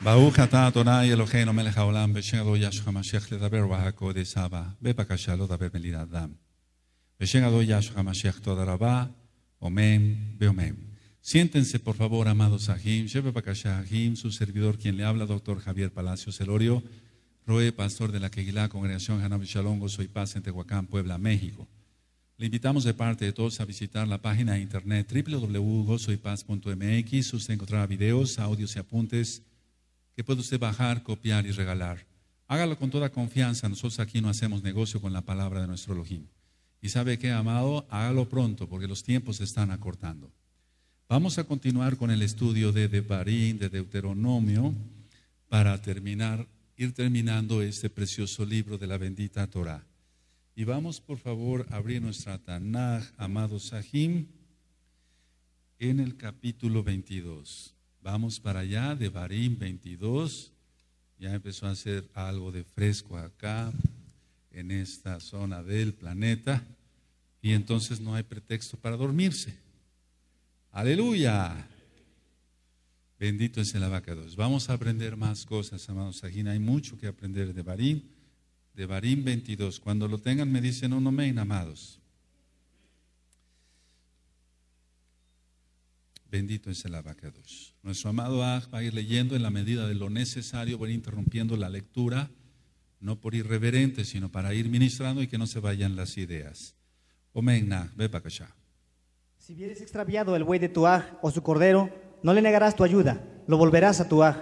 Siéntense, por favor, amados Ajim. su servidor, quien le habla, doctor Javier palacio celorio Roe, pastor de la Queguilá, Congregación Hanab Shalom, Gozo Paz en Tehuacán, Puebla, México. Le invitamos de parte de todos a visitar la página de internet www.gozoypaz.mx. Usted encontrará videos, audios y apuntes que puede usted bajar, copiar y regalar. Hágalo con toda confianza. Nosotros aquí no hacemos negocio con la palabra de nuestro Elohim. Y sabe qué, amado, hágalo pronto porque los tiempos se están acortando. Vamos a continuar con el estudio de Devarim, de Deuteronomio, para terminar, ir terminando este precioso libro de la bendita Torah. Y vamos, por favor, a abrir nuestra Tanaj, amado Sahim, en el capítulo 22. Vamos para allá, de Barín 22. Ya empezó a hacer algo de fresco acá, en esta zona del planeta. Y entonces no hay pretexto para dormirse. Aleluya. Bendito es el abacados. Vamos a aprender más cosas, amados aquí Hay mucho que aprender de Barín, de Barín 22. Cuando lo tengan me dicen un me amados. Bendito es el abacados. Nuestro amado Aj va a ir leyendo en la medida de lo necesario, voy a ir interrumpiendo la lectura, no por irreverente, sino para ir ministrando y que no se vayan las ideas. Omenna, ve para allá. Si vieres extraviado el buey de tu Aj o su cordero, no le negarás tu ayuda, lo volverás a tu Aj.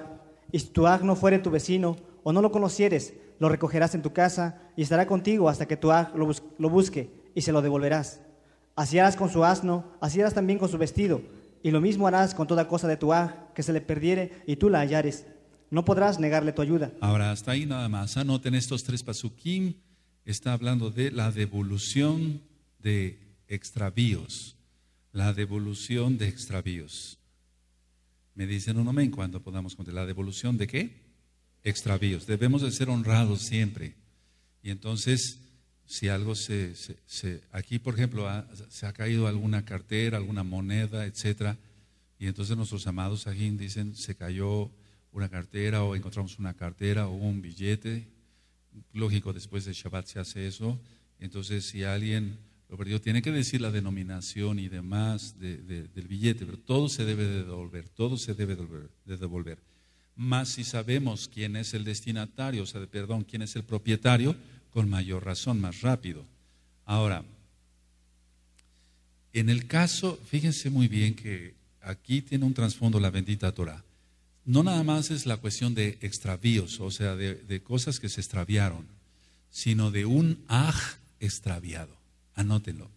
Y si tu Aj no fuere tu vecino o no lo conocieres, lo recogerás en tu casa y estará contigo hasta que tu Aj lo busque y se lo devolverás. Así harás con su asno, así harás también con su vestido y lo mismo harás con toda cosa de tu A que se le perdiere y tú la hallares. No podrás negarle tu ayuda. Ahora, hasta ahí nada más. Anoten estos tres pasuquín. Está hablando de la devolución de extravíos. La devolución de extravíos. Me dicen un amén cuando podamos contar. ¿La devolución de qué? Extravíos. Debemos de ser honrados siempre. Y entonces si algo se, se, aquí por ejemplo se ha caído alguna cartera, alguna moneda, etcétera, y entonces nuestros amados aquí dicen se cayó una cartera o encontramos una cartera o un billete, lógico después de Shabbat se hace eso, entonces si alguien lo perdió tiene que decir la denominación y demás del billete, pero todo se debe devolver, todo se debe devolver. Más si sabemos quién es el destinatario, o sea, perdón, quién es el propietario, con mayor razón, más rápido. Ahora, en el caso, fíjense muy bien que aquí tiene un trasfondo la bendita Torah. No nada más es la cuestión de extravíos, o sea, de, cosas que se extraviaron, sino de un aj extraviado. Anótenlo.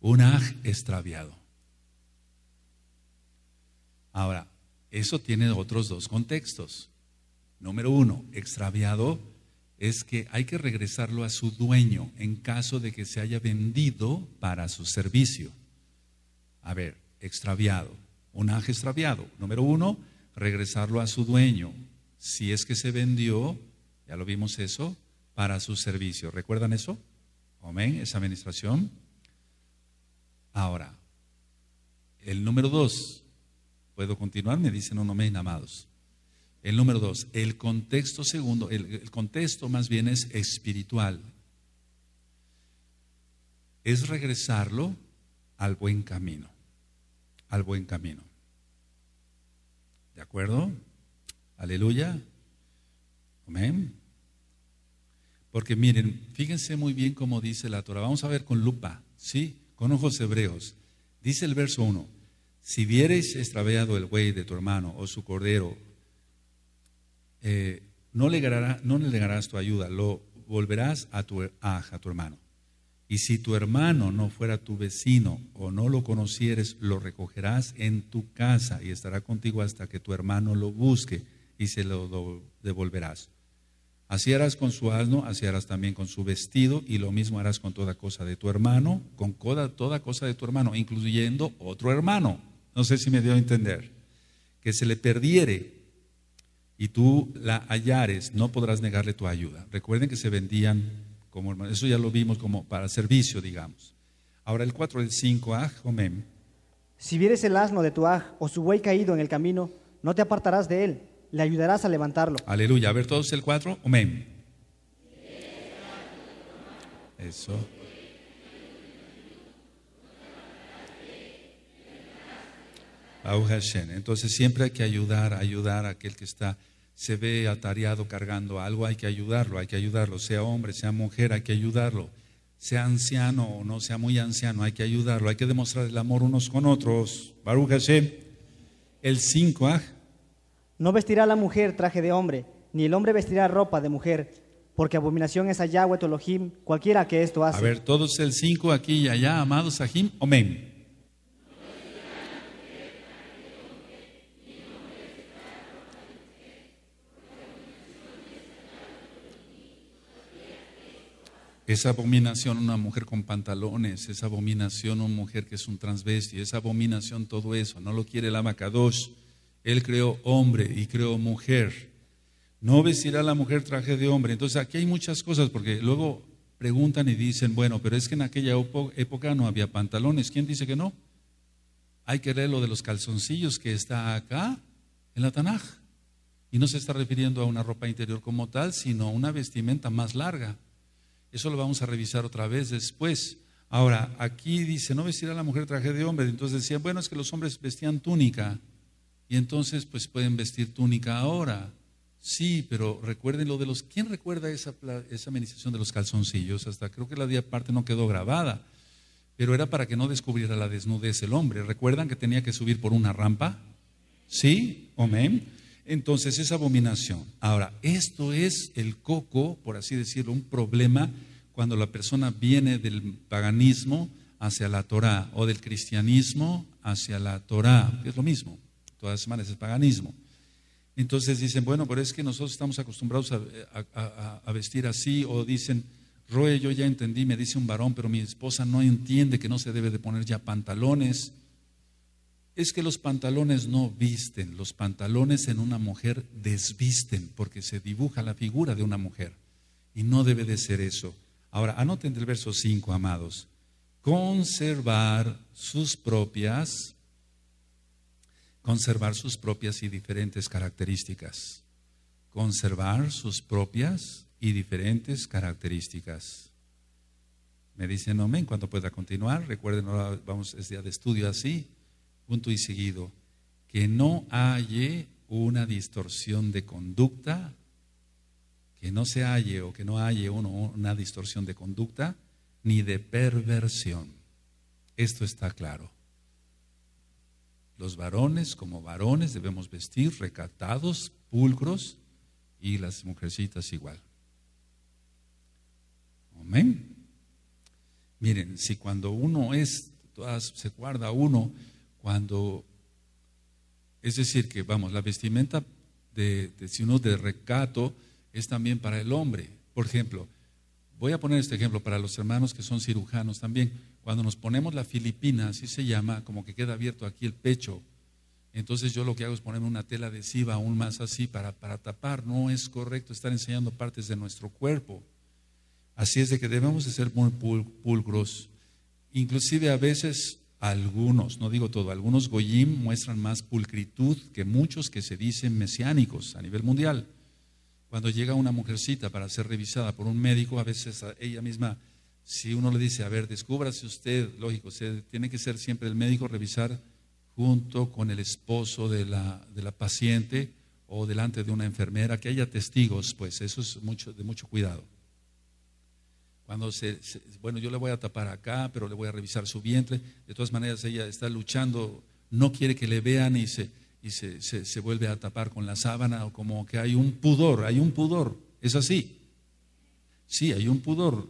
Un aj extraviado. Ahora, eso tiene otros dos contextos. Número uno, extraviado es que hay que regresarlo a su dueño en caso de que se haya vendido para su servicio. A ver, extraviado, un ángel extraviado. Número uno, regresarlo a su dueño. Si es que se vendió, ya lo vimos eso, para su servicio. ¿Recuerdan eso? Amén, esa administración. Ahora, el número dos, ¿puedo continuar? Me dicen un amén, amados. El número dos, el contexto segundo, el, contexto más bien es espiritual. Es regresarlo al buen camino, al buen camino. ¿De acuerdo? Aleluya. Amén. Porque miren, fíjense muy bien cómo dice la Torah. Vamos a ver con lupa, ¿sí? Con ojos hebreos. Dice el verso 1. Si vieres extraviado el buey de tu hermano o su cordero eh, no, le darás no tu ayuda, lo volverás a tu, a, tu hermano. Y si tu hermano no fuera tu vecino o no lo conocieres, lo recogerás en tu casa y estará contigo hasta que tu hermano lo busque y se lo devolverás. Así harás con su asno, así harás también con su vestido, y lo mismo harás con toda cosa de tu hermano, con toda, toda, cosa de tu hermano, incluyendo otro hermano. No sé si me dio a entender. Que se le perdiere y tú la hallares, no podrás negarle tu ayuda. Recuerden que se vendían como hermanos, eso ya lo vimos como para servicio, digamos. Ahora el 4 el 5, aj, ah, omem. Si vieres el asno de tu aj o su buey caído en el camino, no te apartarás de él, le ayudarás a levantarlo. Aleluya. A ver todos el 4, omen. Eso. Entonces siempre hay que ayudar, ayudar a aquel que está, se ve atareado cargando algo, hay que ayudarlo, hay que ayudarlo, sea hombre, sea mujer, hay que ayudarlo, sea anciano o no sea muy anciano, hay que ayudarlo, hay que demostrar el amor unos con otros. Baruch Hashem, el 5, ¿ah? No vestirá la mujer traje de hombre, ni el hombre vestirá ropa de mujer, porque abominación es a Yahweh Tolohim, cualquiera que esto hace. A ver, todos el 5 aquí y allá, amados Ajim, amén. Esa abominación una mujer con pantalones, Esa abominación una mujer que es un transvesti, Esa abominación todo eso, no lo quiere el amacados. Él creó hombre y creó mujer. No vestirá la mujer traje de hombre. Entonces aquí hay muchas cosas, porque luego preguntan y dicen, bueno, pero es que en aquella época no había pantalones. ¿Quién dice que no? Hay que leer lo de los calzoncillos que está acá en la Tanaj. Y no se está refiriendo a una ropa interior como tal, sino a una vestimenta más larga. Eso lo vamos a revisar otra vez después. Ahora, aquí dice, no vestirá la mujer traje de hombre. Entonces decían, bueno, es que los hombres vestían túnica. Y entonces, pues pueden vestir túnica ahora. Sí, pero recuerden lo de los... ¿Quién recuerda esa, esa de los calzoncillos? Hasta creo que la día parte no quedó grabada. Pero era para que no descubriera la desnudez el hombre. ¿Recuerdan que tenía que subir por una rampa? Sí, amén. Entonces es abominación. Ahora, esto es el coco, por así decirlo, un problema cuando la persona viene del paganismo hacia la Torá o del cristianismo hacia la Torá, es lo mismo. Todas las semanas es paganismo. Entonces dicen, bueno, pero es que nosotros estamos acostumbrados a, a vestir así o dicen, Roe, yo ya entendí, me dice un varón, pero mi esposa no entiende que no se debe de poner ya pantalones es que los pantalones no visten, los pantalones en una mujer desvisten porque se dibuja la figura de una mujer y no debe de ser eso. Ahora, anoten el verso 5, amados. Conservar sus propias, conservar sus propias y diferentes características. Conservar sus propias y diferentes características. Me dicen en cuando pueda continuar. Recuerden, vamos, es día de estudio así punto y seguido, que no haya una distorsión de conducta, que no se halle o que no haya uno una distorsión de conducta, ni de perversión. Esto está claro. Los varones, como varones, debemos vestir recatados, pulcros, y las mujercitas igual. Amén. Miren, si cuando uno es, se guarda uno, cuando, es decir, que vamos, la vestimenta de, si uno de recato es también para el hombre. Por ejemplo, voy a poner este ejemplo para los hermanos que son cirujanos también. Cuando nos ponemos la filipina, así se llama, como que queda abierto aquí el pecho. Entonces yo lo que hago es ponerme una tela adhesiva aún más así para, para tapar. No es correcto estar enseñando partes de nuestro cuerpo. Así es de que debemos de ser muy pulgros. pulcros. Inclusive a veces algunos, no digo todo, algunos goyim muestran más pulcritud que muchos que se dicen mesiánicos a nivel mundial. Cuando llega una mujercita para ser revisada por un médico, a veces ella misma, si uno le dice, a ver, descúbrase usted, lógico, se tiene que ser siempre el médico revisar junto con el esposo de la, de la paciente o delante de una enfermera, que haya testigos, pues eso es mucho, de mucho cuidado. Cuando se, bueno, yo le voy a tapar acá, pero le voy a revisar su vientre. De todas maneras, ella está luchando, no quiere que le vean y se, se, vuelve a tapar con la sábana o como que hay un pudor, hay un pudor. Es así. Sí, hay un pudor.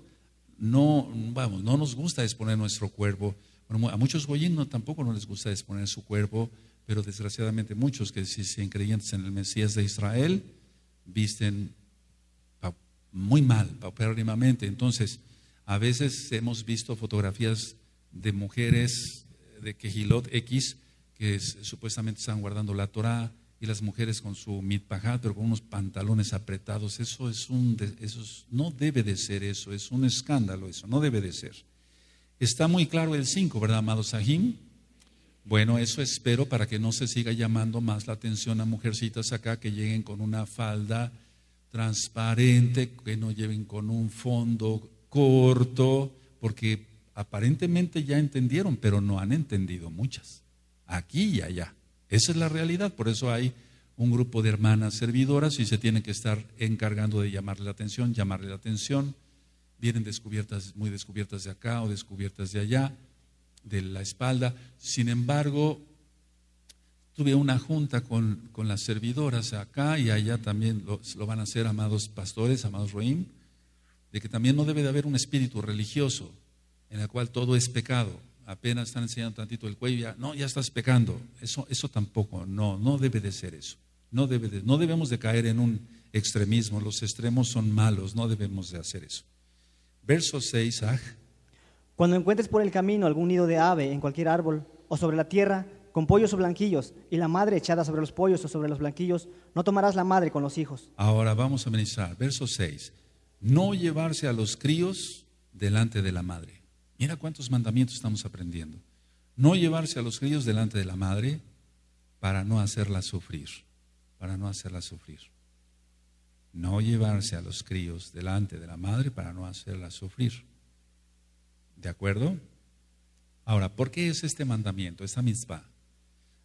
No, vamos, no nos gusta exponer nuestro cuerpo. Bueno, a muchos goyín tampoco no les gusta exponer su cuerpo, pero desgraciadamente muchos que si se creyentes en el Mesías de Israel visten muy mal, paupérrimamente. Entonces, a veces hemos visto fotografías de mujeres de Kejilot X que supuestamente están guardando la Torah y las mujeres con su mitpajá, pero con unos pantalones apretados. Eso es un, eso no debe de ser eso, es un escándalo eso, no debe de ser. Está muy claro el 5, ¿verdad, amado Sahim? Bueno, eso espero para que no se siga llamando más la atención a mujercitas acá que lleguen con una falda transparente, que no lleven con un fondo corto, porque aparentemente ya entendieron, pero no han entendido muchas, aquí y allá. Esa es la realidad, por eso hay un grupo de hermanas servidoras y se tienen que estar encargando de llamarle la atención, llamarle la atención. Vienen descubiertas, muy descubiertas de acá o descubiertas de allá, de la espalda. Sin embargo, tuve una junta con, las servidoras acá y allá también lo, van a hacer, amados pastores, amados Roim, de que también no debe de haber un espíritu religioso en el cual todo es pecado. Apenas están enseñando tantito el cuello, ya, no, ya estás pecando. Eso, eso tampoco, no, no debe de ser eso. No, debe no debemos de caer en un extremismo, los extremos son malos, no debemos de hacer eso. Verso 6, ah. Cuando encuentres por el camino algún nido de ave en cualquier árbol o sobre la tierra, con pollos o blanquillos, y la madre echada sobre los pollos o sobre los blanquillos, no tomarás la madre con los hijos. Ahora vamos a ministrar, verso 6, no llevarse a los críos delante de la madre. Mira cuántos mandamientos estamos aprendiendo. No llevarse a los críos delante de la madre para no hacerla sufrir, para no hacerla sufrir. No llevarse a los críos delante de la madre para no hacerla sufrir. ¿De acuerdo? Ahora, ¿por qué es este mandamiento, esta misma?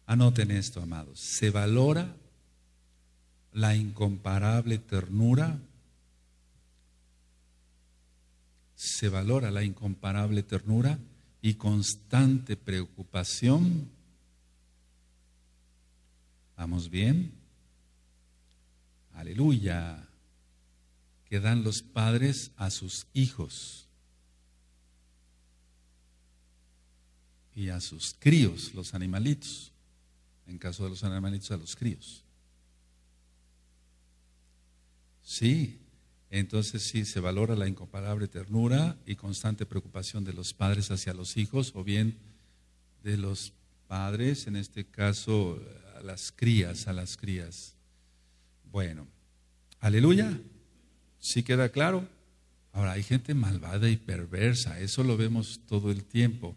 Anoten esto, amados. Se valora la incomparable ternura. Se valora la incomparable ternura y constante preocupación. ¿Vamos bien? Aleluya. Que dan los padres a sus hijos y a sus críos, los animalitos en caso de los hermanitos, a los críos. Sí, entonces sí se valora la incomparable ternura y constante preocupación de los padres hacia los hijos o bien de los padres, en este caso a las crías, a las crías. Bueno, aleluya, sí queda claro. Ahora, hay gente malvada y perversa, eso lo vemos todo el tiempo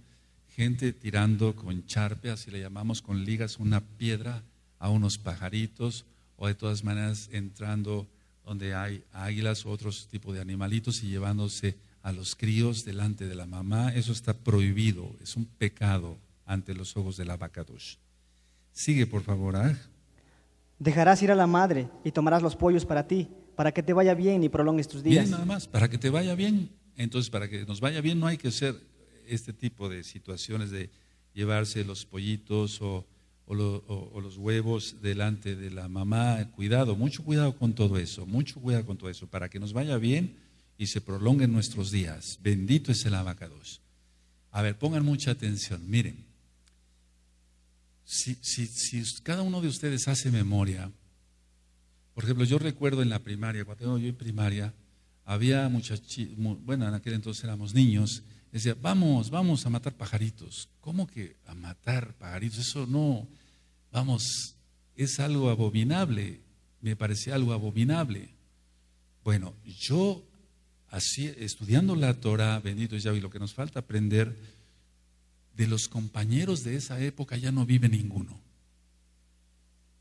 gente tirando con charpe, así le llamamos, con ligas, una piedra a unos pajaritos, o de todas maneras entrando donde hay águilas u otros tipos de animalitos y llevándose a los críos delante de la mamá. Eso está prohibido, es un pecado ante los ojos de la Bacadush. Sigue, por favor, ¿ah? Dejarás ir a la madre y tomarás los pollos para ti, para que te vaya bien y prolongues tus días. Bien, nada más, para que te vaya bien. Entonces, para que nos vaya bien no hay que ser este tipo de situaciones de llevarse los pollitos o, los huevos delante de la mamá. Cuidado, mucho cuidado con todo eso, mucho cuidado con todo eso, para que nos vaya bien y se prolonguen nuestros días. Bendito es el abacados. A ver, pongan mucha atención, miren. Si, cada uno de ustedes hace memoria, por ejemplo, yo recuerdo en la primaria, cuando yo en primaria, había muchachos, bueno, en aquel entonces éramos niños, decía, vamos, vamos a matar pajaritos. ¿Cómo que a matar pajaritos? Eso no, vamos, es algo abominable. Me parecía algo abominable. Bueno, yo así, estudiando la Torah, bendito ya y lo que nos falta aprender, de los compañeros de esa época ya no vive ninguno.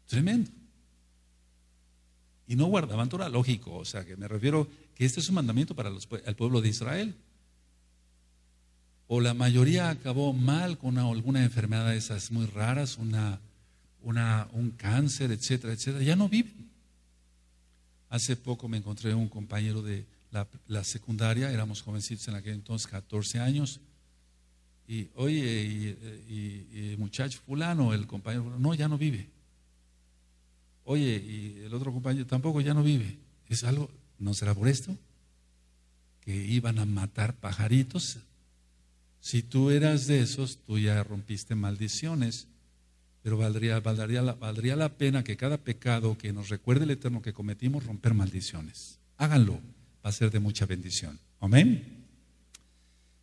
Tremendo. Y no guardaban Torah, lógico. O sea, que me refiero que este es un mandamiento para el pueblo de Israel o la mayoría acabó mal con alguna enfermedad de esas muy raras, una, una, un cáncer, etcétera, etcétera, ya no viven. Hace poco me encontré un compañero de la, secundaria, éramos jovencitos en aquel entonces, 14 años, y oye, muchacho fulano, el compañero, no, ya no vive. Oye, y el otro compañero tampoco ya no vive. Es algo, ¿no será por esto? Que iban a matar pajaritos si tú eras de esos, tú ya rompiste maldiciones, pero valdría, la, pena que cada pecado que nos recuerde el Eterno que cometimos, romper maldiciones. Háganlo, va a ser de mucha bendición. Amén.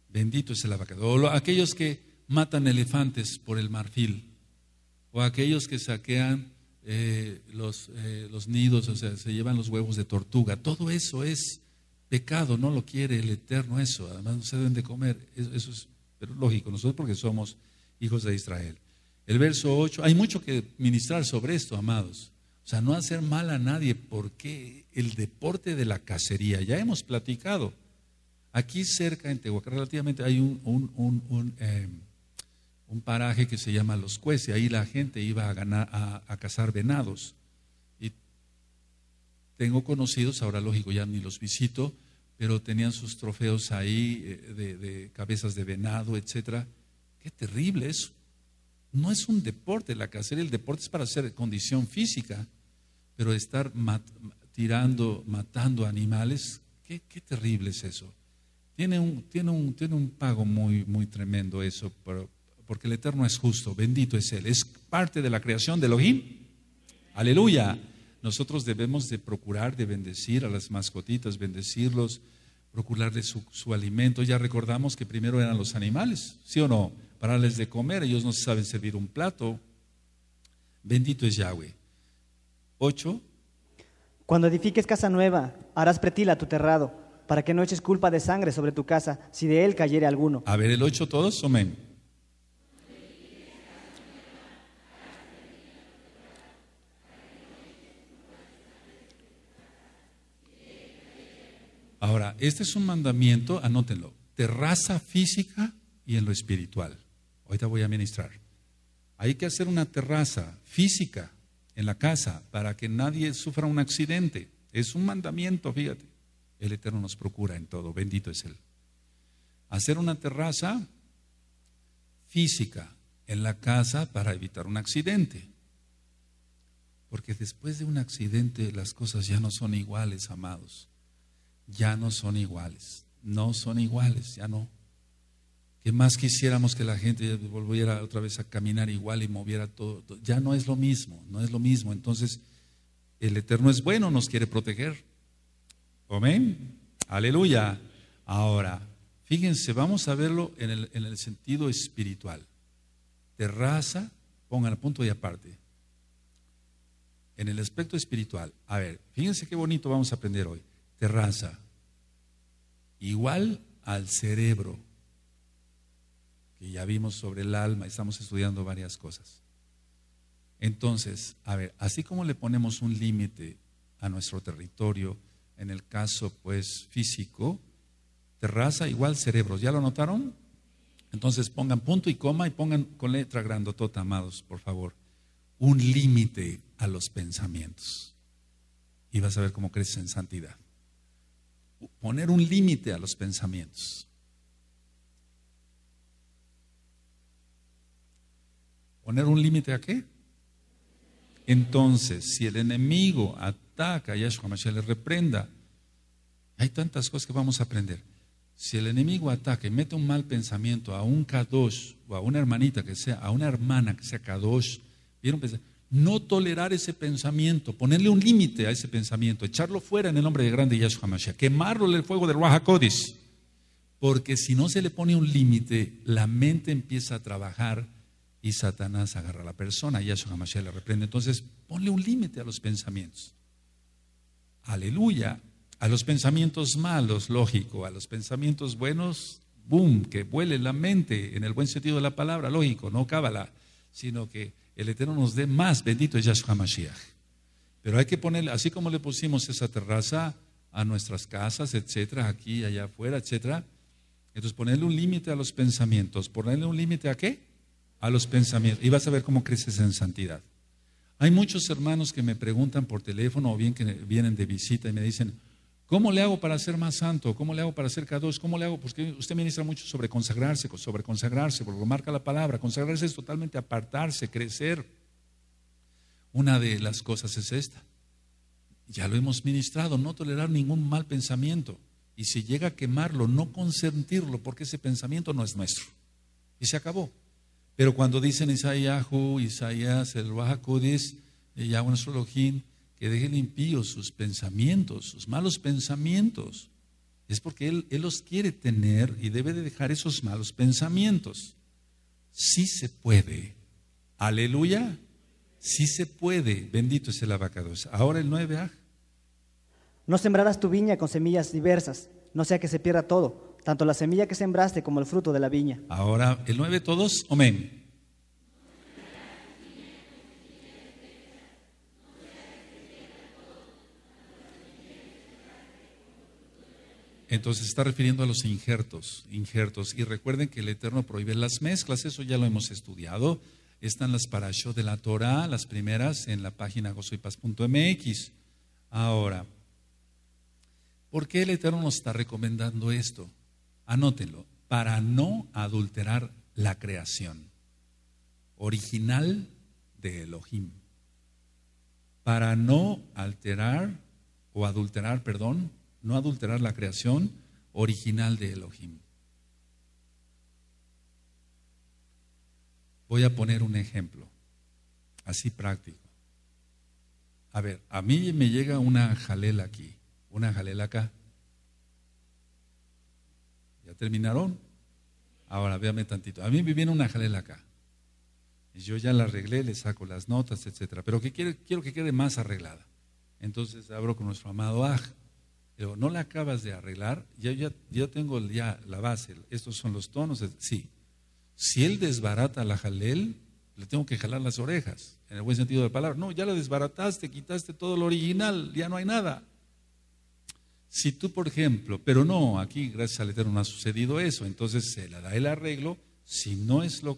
Bendito es el abacado. aquellos que matan elefantes por el marfil, o aquellos que saquean eh, los, eh, los nidos, o sea, se llevan los huevos de tortuga, todo eso es pecado, no lo quiere el Eterno eso, además no se deben de comer, eso, es lógico, nosotros porque somos hijos de Israel. El verso 8, hay mucho que ministrar sobre esto, amados. O sea, no hacer mal a nadie, porque el deporte de la cacería, ya hemos platicado, aquí cerca en Tehuacán relativamente hay un, un, eh, paraje que se llama Los Cueces, y ahí la gente iba a, ganar, a, cazar venados. Tengo conocidos, ahora lógico ya ni los visito, pero tenían sus trofeos ahí eh, de, cabezas de venado, etcétera. Qué terrible eso. No es un deporte la cacería, el deporte es para hacer condición física, pero estar tirando, matando animales, qué, terrible es eso. Tiene un, tiene un, tiene un pago muy, muy tremendo eso, pero, porque el Eterno es justo, bendito es Él, es parte de la creación de Elohim. Aleluya nosotros debemos de procurar de bendecir a las mascotitas, bendecirlos, procurarles su, alimento. Ya recordamos que primero eran los animales, ¿sí o no? Para les de comer, ellos no saben servir un plato. Bendito es Yahweh. 8. Cuando edifiques casa nueva, harás pretila tu terrado, para que no eches culpa de sangre sobre tu casa, si de él cayere alguno. A ver, el 8 todos, amén. Ahora, este es un mandamiento, anótenlo, terraza física y en lo espiritual. Ahorita voy a ministrar. Hay que hacer una terraza física en la casa para que nadie sufra un accidente. Es un mandamiento, fíjate. El Eterno nos procura en todo, bendito es Él. Hacer una terraza física en la casa para evitar un accidente. Porque después de un accidente las cosas ya no son iguales, amados ya no son iguales, no son iguales, ya no. ¿Qué más quisiéramos que la gente volviera otra vez a caminar igual y moviera todo, Ya no es lo mismo, no es lo mismo. Entonces, el Eterno es bueno, nos quiere proteger. Amén. Aleluya. Ahora, fíjense, vamos a verlo en el, sentido espiritual. Terraza, pongan punto y aparte. En el aspecto espiritual. A ver, fíjense qué bonito vamos a aprender hoy terraza, igual al cerebro, que ya vimos sobre el alma, estamos estudiando varias cosas. Entonces, a ver, así como le ponemos un límite a nuestro territorio, en el caso pues físico, terraza igual cerebro, ¿ya lo notaron? Entonces pongan punto y coma y pongan con letra grandotota, amados, por favor, un límite a los pensamientos. Y vas a ver cómo creces en santidad poner un límite a los pensamientos. ¿Poner un límite a qué? Entonces, si el enemigo ataca, Yahshua Mashiach le reprenda, hay tantas cosas que vamos a aprender. Si el enemigo ataca y mete un mal pensamiento a un Kadosh o a una hermanita que sea, a una hermana que sea Kadosh, ¿vieron? Pues, no tolerar ese pensamiento, ponerle un límite a ese pensamiento, echarlo fuera en el nombre de grande Yahshua Mashiach, quemarlo en el fuego del Rahakodis. Porque si no se le pone un límite, la mente empieza a trabajar y Satanás agarra a la persona y Yahshua Mashiach la reprende. Entonces, ponle un límite a los pensamientos. Aleluya. A los pensamientos malos, lógico. A los pensamientos buenos, boom, que vuele la mente en el buen sentido de la palabra, lógico, no cábala, sino que el Eterno nos dé más, bendito es Yahshua Mashiach. Pero hay que ponerle, así como le pusimos esa terraza a nuestras casas, etcétera, aquí, allá afuera, etcétera, entonces ponerle un límite a los pensamientos. ¿Ponerle un límite a qué? A los pensamientos. Y vas a ver cómo creces en santidad. Hay muchos hermanos que me preguntan por teléfono o bien que vienen de visita y me dicen, ¿Cómo le hago para ser más santo? ¿Cómo le hago para ser cada dos? ¿Cómo le hago? Porque pues usted ministra mucho sobre consagrarse, sobre consagrarse, porque lo marca la palabra. Consagrarse es totalmente apartarse, crecer. Una de las cosas es esta. Ya lo hemos ministrado, no tolerar ningún mal pensamiento. Y si llega a quemarlo, no consentirlo, porque ese pensamiento no es nuestro. Y se acabó. Pero cuando dicen Isaías, Isaías, el Baja ya Yahweh Elohim, que dejen impíos sus pensamientos, sus malos pensamientos. Es porque él, los quiere tener y debe de dejar esos malos pensamientos. Sí se puede. Aleluya. Sí se puede. Bendito es el abacado. Ahora el 9 ah. No sembrarás tu viña con semillas diversas, no sea que se pierda todo, tanto la semilla que sembraste como el fruto de la viña. Ahora el 9 todos. Amén. Entonces está refiriendo a los injertos, injertos. Y recuerden que el Eterno prohíbe las mezclas, eso ya lo hemos estudiado. Están las parashot de la Torah, las primeras, en la página gozoypaz.mx. Ahora, ¿por qué el Eterno nos está recomendando esto? Anótenlo, para no adulterar la creación original de Elohim. Para no alterar o adulterar, perdón, no adulterar la creación original de Elohim. Voy a poner un ejemplo, así práctico. A ver, a mí me llega una jalela aquí, una jalela acá. ¿Ya terminaron? Ahora, véame tantito. A mí me viene una jalela acá. Y yo ya la arreglé, le saco las notas, etcétera. Pero quiero, quiero que quede más arreglada. Entonces abro con nuestro amado Aj no la acabas de arreglar, ya, ya, tengo ya la base, estos son los tonos. Sí, si él desbarata la jalel, le tengo que jalar las orejas, en el buen sentido de la palabra. No, ya la desbarataste, quitaste todo lo original, ya no hay nada. Si tú, por ejemplo, pero no, aquí gracias al Eterno no ha sucedido eso, entonces se la da el arreglo, si no es lo,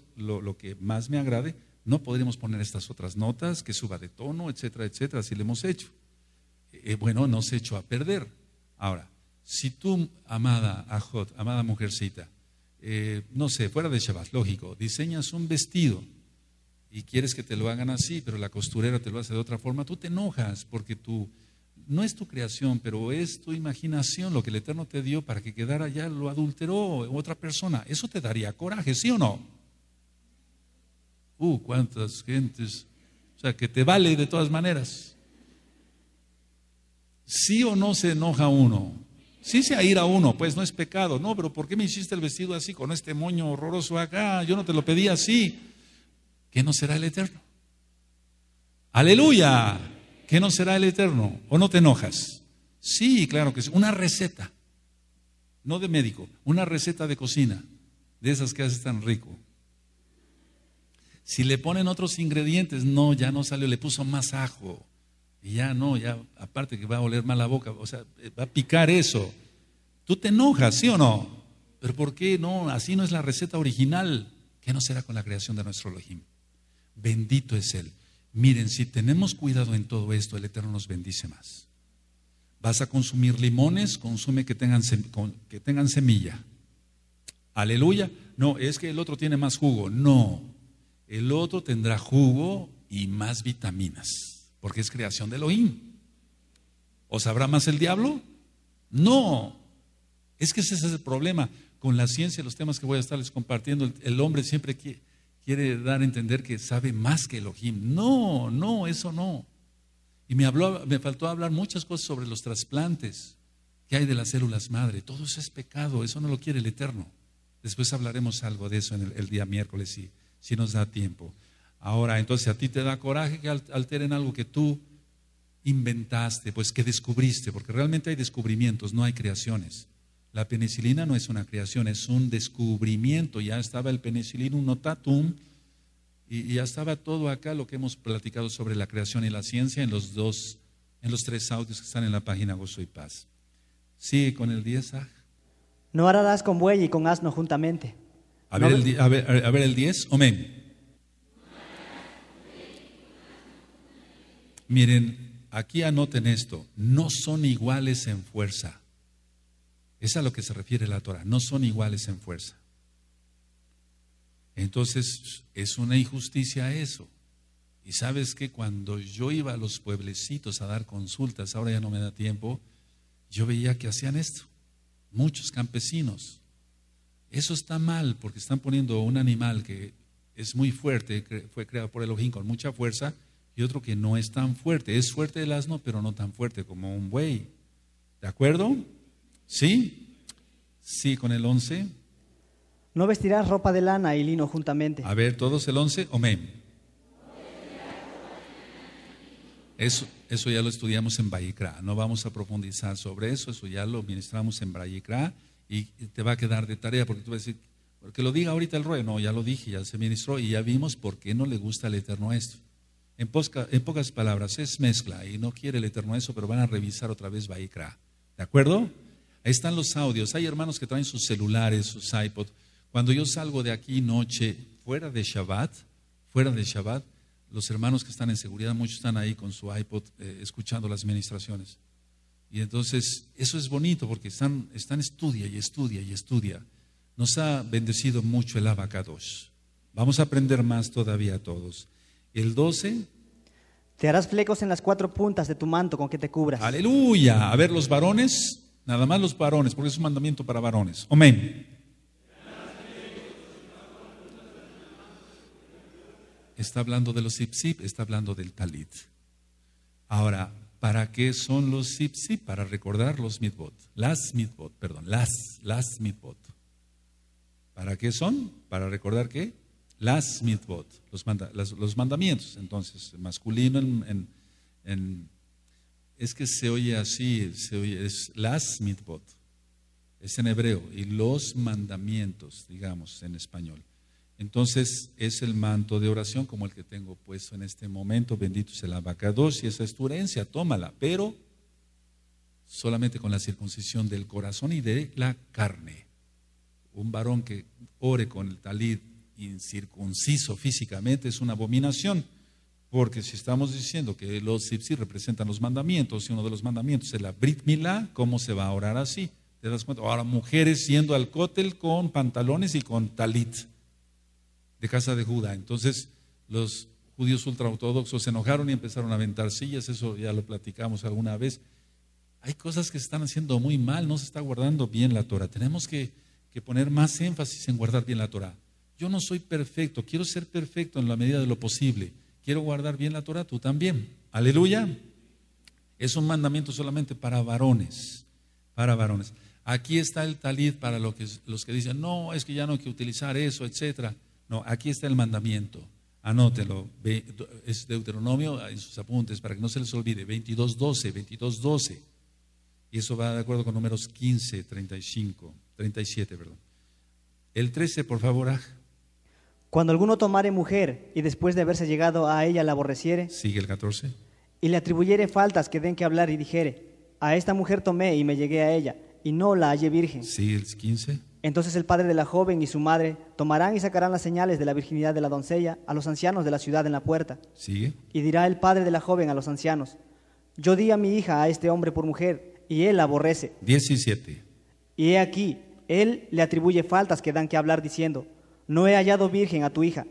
que más me agrade, no podríamos poner estas otras notas, que suba de tono, etcétera, etcétera, si lo hemos hecho. Eh, bueno, no se echó a perder. Ahora, si tú, amada Ajot, amada mujercita, eh, no sé, fuera de Shabbat, lógico, diseñas un vestido y quieres que te lo hagan así, pero la costurera te lo hace de otra forma, tú te enojas porque tú, no es tu creación, pero es tu imaginación lo que el Eterno te dio para que quedara ya, lo adulteró otra persona. Eso te daría coraje, ¿sí o no? Uh, cuántas gentes. O sea, que te vale de todas maneras. ¿Sí o no se enoja uno? Sí se aira uno, pues no es pecado. No, pero ¿por qué me hiciste el vestido así, con este moño horroroso acá? Yo no te lo pedí así. ¿Qué no será el eterno? Aleluya. ¿Qué no será el eterno? ¿O no te enojas? Sí, claro que sí. Una receta, no de médico, una receta de cocina, de esas que haces tan rico. Si le ponen otros ingredientes, no, ya no salió, le puso más ajo y ya no, ya aparte que va a oler mal la boca, o sea, eh, va a picar eso. Tú te enojas, ¿sí o no? Pero ¿por qué no? Así no es la receta original. que no será con la creación de nuestro Elohim? Bendito es Él. Miren, si tenemos cuidado en todo esto, el Eterno nos bendice más. Vas a consumir limones, consume que tengan, que tengan semilla. Aleluya. No, es que el otro tiene más jugo. No, el otro tendrá jugo y más vitaminas porque es creación de Elohim. ¿O sabrá más el diablo? No. Es que ese es el problema. Con la ciencia y los temas que voy a estarles compartiendo, el hombre siempre quiere, dar a entender que sabe más que Elohim. No, no, eso no. Y me, me faltó hablar muchas cosas sobre los trasplantes que hay de las células madre. Todo eso es pecado, eso no lo quiere el Eterno. Después hablaremos algo de eso en el, día miércoles si nos da tiempo. Ahora, entonces a ti te da coraje que alteren algo que tú inventaste, pues que descubriste, porque realmente hay descubrimientos, no hay creaciones. La penicilina no es una creación, es un descubrimiento. Ya estaba el penicilinum notatum y ya estaba todo acá lo que hemos platicado sobre la creación y la ciencia en los dos, en los tres audios que están en la página Gozo y Paz. Sigue con el 10. Ah. No harás con buey y con asno juntamente. A ver, el, a 10, amén. Miren, aquí anoten esto, no son iguales en fuerza. Es a lo que se refiere la Torah, no son iguales en fuerza. Entonces, es una injusticia eso. Y sabes que cuando yo iba a los pueblecitos a dar consultas, ahora ya no me da tiempo, yo veía que hacían esto, muchos campesinos. Eso está mal porque están poniendo un animal que es muy fuerte, fue creado por Elohim con mucha fuerza, y otro que no es tan fuerte. Es fuerte el asno, pero no tan fuerte como un buey. ¿De acuerdo? ¿Sí? Sí, con el 11. No vestirás ropa de lana y lino juntamente. A ver, todos el 11. Amén. Eso, eso ya lo estudiamos en Bayikra No vamos a profundizar sobre eso. Eso ya lo ministramos en Bayikra y te va a quedar de tarea porque tú vas a decir, porque lo diga ahorita el rey. No, ya lo dije, ya se ministró y ya vimos por qué no le gusta al Eterno esto. En, pocas palabras, es mezcla y no quiere el Eterno eso, pero van a revisar otra vez Baikra. ¿De acuerdo? Ahí están los audios. Hay hermanos que traen sus celulares, sus iPods. Cuando yo salgo de aquí noche, fuera de Shabbat, fuera de Shabbat, los hermanos que están en seguridad, muchos están ahí con su iPod eh, escuchando las ministraciones. Y entonces, eso es bonito porque están, están estudia y estudia y estudia. Nos ha bendecido mucho el abacados. Vamos a aprender más todavía a todos. El 12. Te harás flecos en las cuatro puntas de tu manto con que te cubras. Aleluya. A ver, los varones, nada más los varones, porque es un mandamiento para varones. Amén. Está hablando de los Sipsip, está hablando del talit. Ahora, ¿para qué son los Sipsip? Para recordar los mitbot. Las mitbot, perdón, las, las mitbot. ¿Para qué son? Para recordar qué? las mitbot, los, mandamientos. Entonces, masculino en, Es que se oye así, se es las mitbot Es en hebreo. Y los mandamientos, digamos, en español. Entonces, es el manto de oración como el que tengo puesto en este momento. Bendito sea vaca 2. y esa es tómala. Pero solamente con la circuncisión del corazón y de la carne. Un varón que ore con el talid incircunciso físicamente es una abominación. Porque si estamos diciendo que los sipsi representan los mandamientos, y uno de los mandamientos es la Brit Milá, ¿cómo se va a orar así? ¿Te das cuenta? Ahora, mujeres siendo al cótel con pantalones y con talit de casa de Judá. Entonces, los judíos ultraortodoxos se enojaron y empezaron a aventar sillas, eso ya lo platicamos alguna vez. Hay cosas que se están haciendo muy mal, no se está guardando bien la Torah. Tenemos que, que poner más énfasis en guardar bien la Torah yo no soy perfecto, quiero ser perfecto en la medida de lo posible. Quiero guardar bien la Torah, tú también. Aleluya. Es un mandamiento solamente para varones, para varones. Aquí está el talid para los que, dicen, no, es que ya no hay que utilizar eso, etcétera. No, aquí está el mandamiento. Anótelo, es Deuteronomio en sus apuntes para que no se les olvide, 22.12, 22.12. Y eso va de acuerdo con números 15, 35, 37, perdón. El 13, por favor. Ah. Cuando alguno tomare mujer y después de haberse llegado a ella la aborreciere, sigue el 14, y le atribuyere faltas que den que hablar y dijere, a esta mujer tomé y me llegué a ella, y no la hallé virgen. sigue el 15, Entonces el padre de la joven y su madre tomarán y sacarán las señales de la virginidad de la doncella a los ancianos de la ciudad en la puerta. sigue, Y dirá el padre de la joven a los ancianos, yo di a mi hija a este hombre por mujer, y él la aborrece. 17, Y he aquí, él le atribuye faltas que dan que hablar diciendo, no he hallado virgen a tu hija,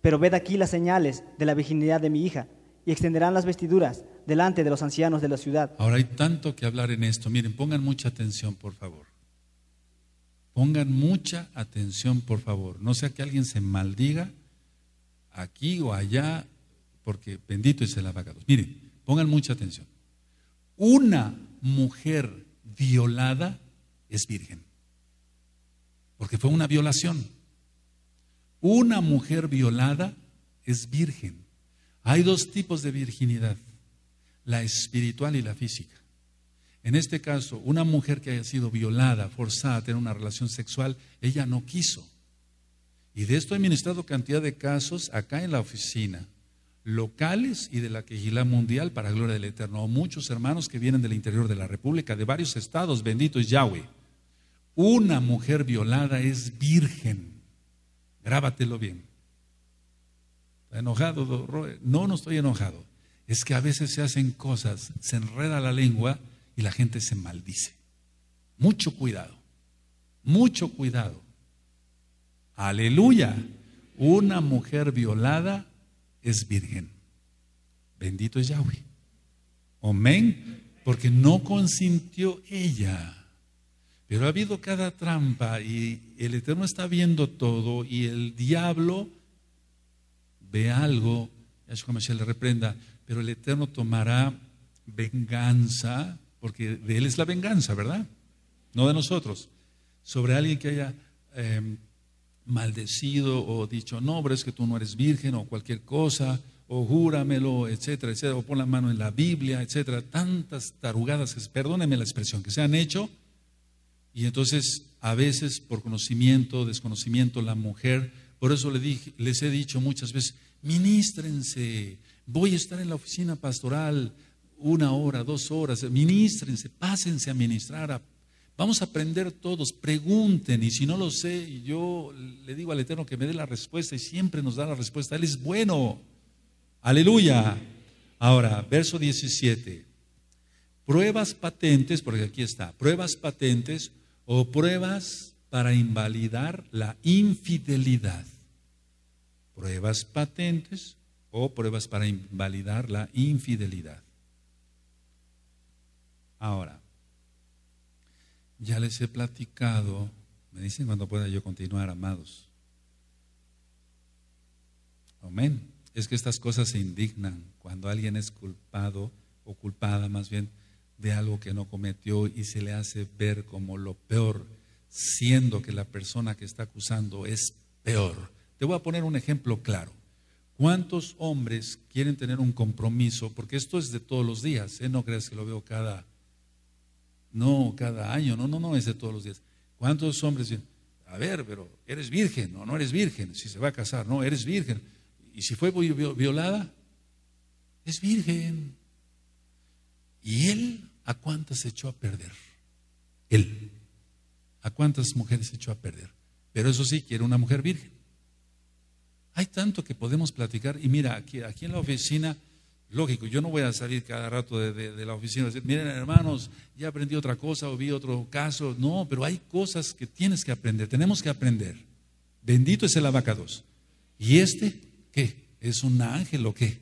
pero ved aquí las señales de la virginidad de mi hija, y extenderán las vestiduras delante de los ancianos de la ciudad. Ahora hay tanto que hablar en esto. Miren, pongan mucha atención, por favor. Pongan mucha atención, por favor. No sea que alguien se maldiga aquí o allá, porque bendito es el abacado. Miren, pongan mucha atención. Una mujer violada es virgen, porque fue una violación. Una mujer violada es virgen. Hay dos tipos de virginidad, la espiritual y la física. En este caso, una mujer que haya sido violada, forzada a tener una relación sexual, ella no quiso. Y de esto he ministrado cantidad de casos acá en la oficina, locales y de la quejilá mundial para gloria del Eterno. muchos hermanos que vienen del interior de la República, de varios estados, bendito es Yahweh. Una mujer violada es virgen. Grábatelo bien. ¿Está enojado, No, no estoy enojado. Es que a veces se hacen cosas, se enreda la lengua y la gente se maldice. Mucho cuidado. Mucho cuidado. Aleluya. Una mujer violada es virgen. Bendito es Yahweh. Amén. Porque no consintió ella. Pero ha habido cada trampa y el Eterno está viendo todo y el diablo ve algo, si Mashiach le reprenda, pero el Eterno tomará venganza, porque de Él es la venganza, ¿verdad? No de nosotros, sobre alguien que haya em, maldecido o dicho, no, pero es que tú no eres virgen o cualquier cosa, o júramelo, etcétera, etcétera, o pon la mano en la Biblia, etcétera, tantas tarugadas, perdónenme la expresión, que se han hecho y entonces, a veces, por conocimiento, desconocimiento, la mujer, por eso les he dicho muchas veces, ministrense, voy a estar en la oficina pastoral una hora, dos horas, ministrense, pásense a ministrar, vamos a aprender todos, pregunten, y si no lo sé, yo le digo al Eterno que me dé la respuesta, y siempre nos da la respuesta, Él es bueno, aleluya. Ahora, verso 17, pruebas patentes, porque aquí está, pruebas patentes o pruebas para invalidar la infidelidad. Pruebas patentes o pruebas para invalidar la infidelidad. Ahora, ya les he platicado, me dicen cuando pueda yo continuar, amados. Amén. Es que estas cosas se indignan cuando alguien es culpado o culpada más bien de algo que no cometió y se le hace ver como lo peor, siendo que la persona que está acusando es peor. Te voy a poner un ejemplo claro. ¿Cuántos hombres quieren tener un compromiso? Porque esto es de todos los días, ¿eh? No creas que lo veo cada, no, cada año, no, no, no, es de todos los días. ¿Cuántos hombres dicen, a ver, pero eres virgen o no eres virgen? Si se va a casar, no, eres virgen. ¿Y si fue violada? Es virgen. Y él ¿A cuántas echó a perder? Él. ¿A cuántas mujeres echó a perder? Pero eso sí, quiere una mujer virgen. Hay tanto que podemos platicar. Y mira, aquí, aquí en la oficina, lógico, yo no voy a salir cada rato de, la oficina y decir, miren hermanos, ya aprendí otra cosa o vi otro caso. No, pero hay cosas que tienes que aprender, tenemos que aprender. Bendito es el abacados. ¿Y este qué? ¿Es un ángel o qué?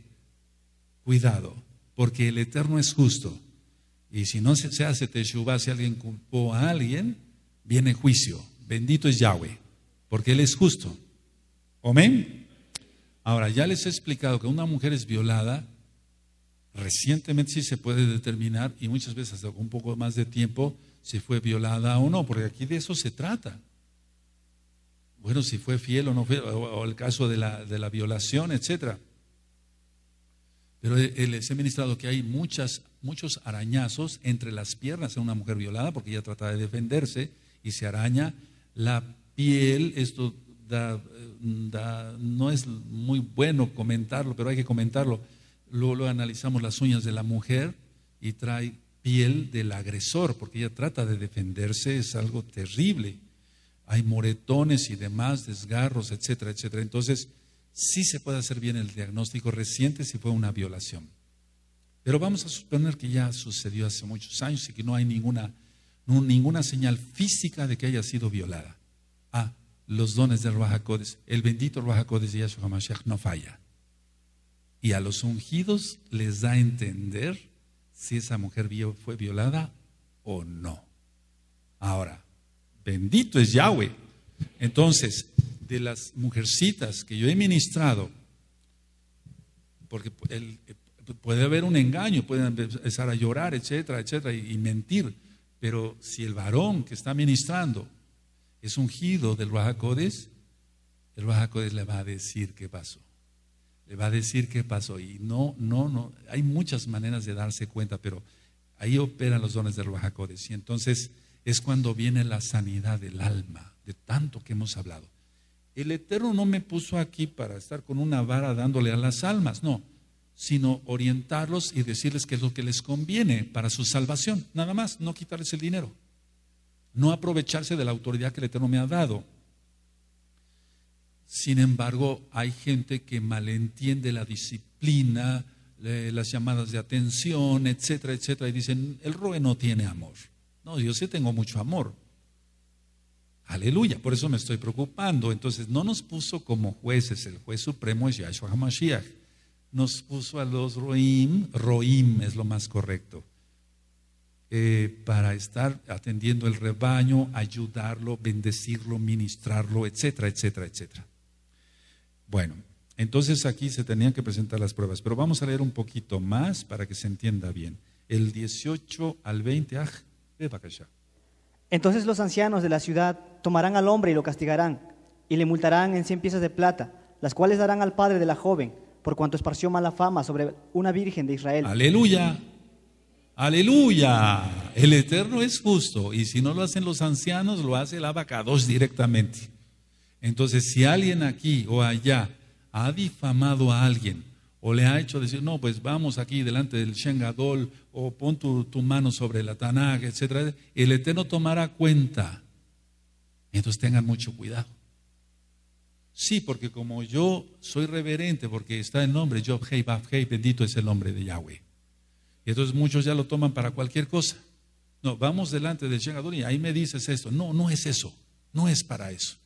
Cuidado, porque el Eterno es justo y si no se, hace Teshuvah, si alguien culpó a alguien, viene juicio. Bendito es Yahweh, porque Él es justo. Amén. Ahora, ya les he explicado que una mujer es violada, recientemente sí se puede determinar, y muchas veces hasta un poco más de tiempo, si fue violada o no, porque aquí de eso se trata. Bueno, si fue fiel o no fue, o, el caso de la, de la violación, etc. Pero eh, les he ministrado que hay muchas muchos arañazos entre las piernas en una mujer violada porque ella trata de defenderse y se araña la piel. Esto eh, no es muy bueno comentarlo, pero hay que comentarlo. Luego, luego analizamos las uñas de la mujer y trae piel del agresor porque ella trata de defenderse, es algo terrible. Hay moretones y demás, desgarros, etcétera, etcétera. Entonces, sí se puede hacer bien el diagnóstico reciente si fue una violación. Pero vamos a suponer que ya sucedió hace muchos años y que no hay ninguna, ninguna señal física de que haya sido violada. Ah, los dones de Rahakodes, el bendito Rahakodes de Yahshua HaMashiach no falla. Y a los ungidos les da a entender si esa mujer fue violada o no. Ahora, bendito es Yahweh. Entonces, de las mujercitas que yo he ministrado, porque el pues, puede haber un engaño, pueden empezar a llorar, etcétera, etcétera, y, mentir. Pero si el varón que está ministrando es ungido del Rajacodes, el Rajacodes le va a decir qué pasó. Le va a decir qué pasó. Y no, no, no. Hay muchas maneras de darse cuenta, pero ahí operan los dones del Rajacodes. Y entonces es cuando viene la sanidad del alma, de tanto que hemos hablado. El Eterno no me puso aquí para estar con una vara dándole a las almas, no sino orientarlos y decirles qué es lo que les conviene para su salvación. Nada más, no quitarles el dinero. No aprovecharse de la autoridad que el Eterno me ha dado. Sin embargo, hay gente que malentiende la disciplina, las llamadas de atención, etcétera, etcétera, y dicen, el roe no tiene amor. No, yo sí tengo mucho amor. Aleluya, por eso me estoy preocupando. Entonces, no nos puso como jueces, el juez supremo es Yahshua HaMashiach nos puso a los Roim, Roim es lo más correcto, eh, para estar atendiendo el rebaño, ayudarlo, bendecirlo, ministrarlo, etcétera, etcétera, etcétera. Bueno, entonces aquí se tenían que presentar las pruebas, pero vamos a leer un poquito más para que se entienda bien. El 18 al 20, aj, de Bakasha. Entonces los ancianos de la ciudad tomarán al hombre y lo castigarán, y le multarán en 100 piezas de plata, las cuales darán al padre de la joven por cuanto esparció mala fama sobre una virgen de Israel. Aleluya. Aleluya. El Eterno es justo. Y si no lo hacen los ancianos, lo hace el abacados directamente. Entonces, si alguien aquí o allá ha difamado a alguien o le ha hecho decir, no, pues vamos aquí delante del Shengadol o pon tu, mano sobre la Tanakh, etcétera, el Eterno tomará cuenta. Entonces tengan mucho cuidado. Sí, porque como yo soy reverente, porque está el nombre, yo Hei, Bab bendito es el nombre de Yahweh. Y entonces muchos ya lo toman para cualquier cosa. No, vamos delante del llegador y ahí me dices esto. No, no es eso. No es para eso.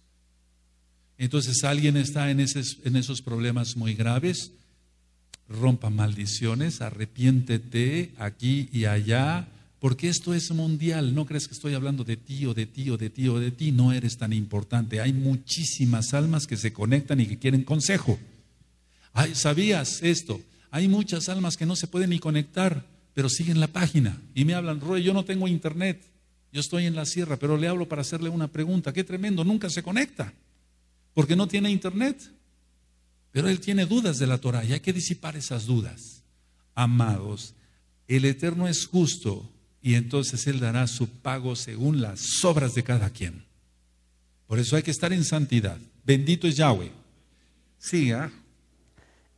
Entonces alguien está en, en esos problemas muy graves. Rompa maldiciones, arrepiéntete aquí y allá, porque esto es mundial, no crees que estoy hablando de ti o de ti o de ti o de ti, no eres tan importante. Hay muchísimas almas que se conectan y que quieren consejo. ¿Sabías esto? Hay muchas almas que no se pueden ni conectar, pero siguen la página y me hablan, Roy, yo no tengo internet, yo estoy en la sierra, pero le hablo para hacerle una pregunta. Qué tremendo, nunca se conecta, porque no tiene internet. Pero él tiene dudas de la Torah y hay que disipar esas dudas. Amados, el Eterno es justo y entonces Él dará su pago según las obras de cada quien. Por eso hay que estar en santidad. Bendito es Yahweh. Siga.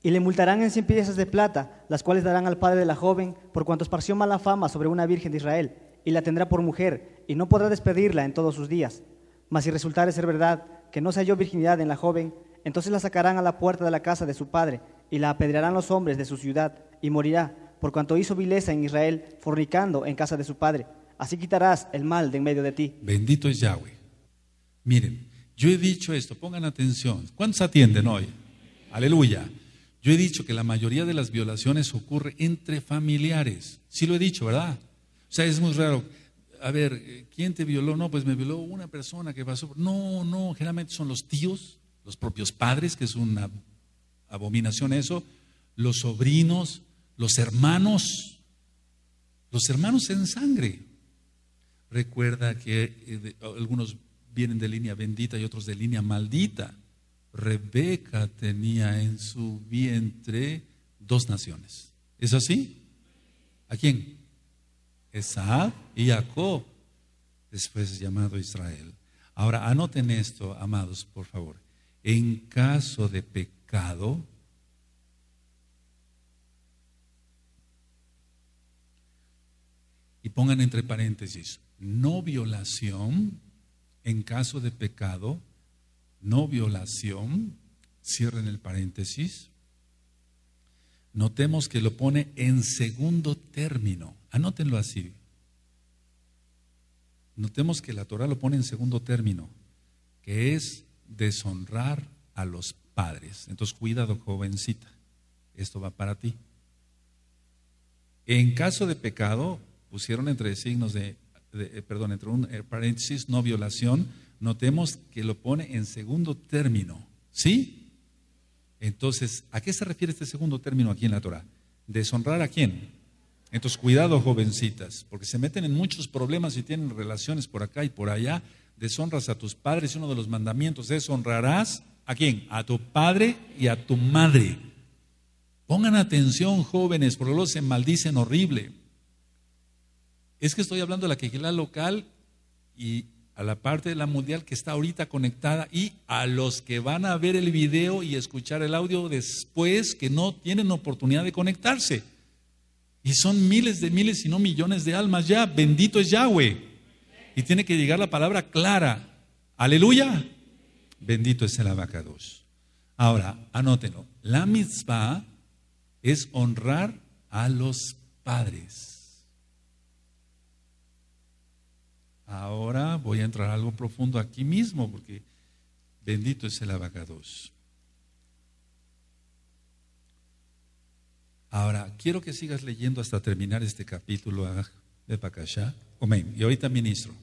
Y le multarán en cien piezas de plata, las cuales darán al padre de la joven, por cuanto esparció mala fama sobre una virgen de Israel, y la tendrá por mujer, y no podrá despedirla en todos sus días. Mas si resultare ser verdad que no se halló virginidad en la joven, entonces la sacarán a la puerta de la casa de su padre, y la apedrearán los hombres de su ciudad, y morirá por cuanto hizo vileza en Israel, fornicando en casa de su padre. Así quitarás el mal de en medio de ti. Bendito es Yahweh. Miren, yo he dicho esto, pongan atención. ¿Cuántos atienden hoy? Aleluya. Yo he dicho que la mayoría de las violaciones ocurre entre familiares. Sí lo he dicho, ¿verdad? O sea, es muy raro. A ver, eh, ¿quién te violó? No, pues me violó una persona que pasó. No, no, generalmente son los tíos, los propios padres, que es una abominación eso, los sobrinos, los hermanos, los hermanos en sangre. Recuerda que eh, algunos vienen de línea bendita y otros de línea maldita. Rebeca tenía en su vientre dos naciones. ¿Es así? ¿A quién? Esaab y Jacob, después llamado Israel. Ahora, anoten esto, amados, por favor. En caso de pecado, y pongan entre paréntesis, no violación en caso de pecado, no violación, cierren el paréntesis. Notemos que lo pone en segundo término, anótenlo así. Notemos que la Torah lo pone en segundo término, que es deshonrar a los padres. Entonces, cuidado, jovencita, esto va para ti. En caso de pecado, pusieron entre signos de, eh, perdón, entre un eh, paréntesis, no violación, notemos que lo pone en segundo término, ¿sí? Entonces, ¿a qué se refiere este segundo término aquí en la Torah? ¿Deshonrar a quién? Entonces, cuidado, jovencitas, porque se meten en muchos problemas y tienen relaciones por acá y por allá. Deshonras a tus padres, uno de los mandamientos Deshonrarás a quién? A tu padre y a tu madre. Pongan atención, jóvenes, porque luego se maldicen horrible. Es que estoy hablando de la quejilá local y a la parte de la mundial que está ahorita conectada y a los que van a ver el video y escuchar el audio después que no tienen oportunidad de conectarse. Y son miles de miles, si no millones de almas ya. Bendito es Yahweh. Y tiene que llegar la palabra clara. Aleluya. Bendito es el abacados. Ahora, anótenlo. La mitzvah es honrar a los padres. Ahora voy a entrar algo profundo aquí mismo, porque bendito es el abogado Ahora, quiero que sigas leyendo hasta terminar este capítulo ah, de Pakasha. Amén. Y ahorita ministro.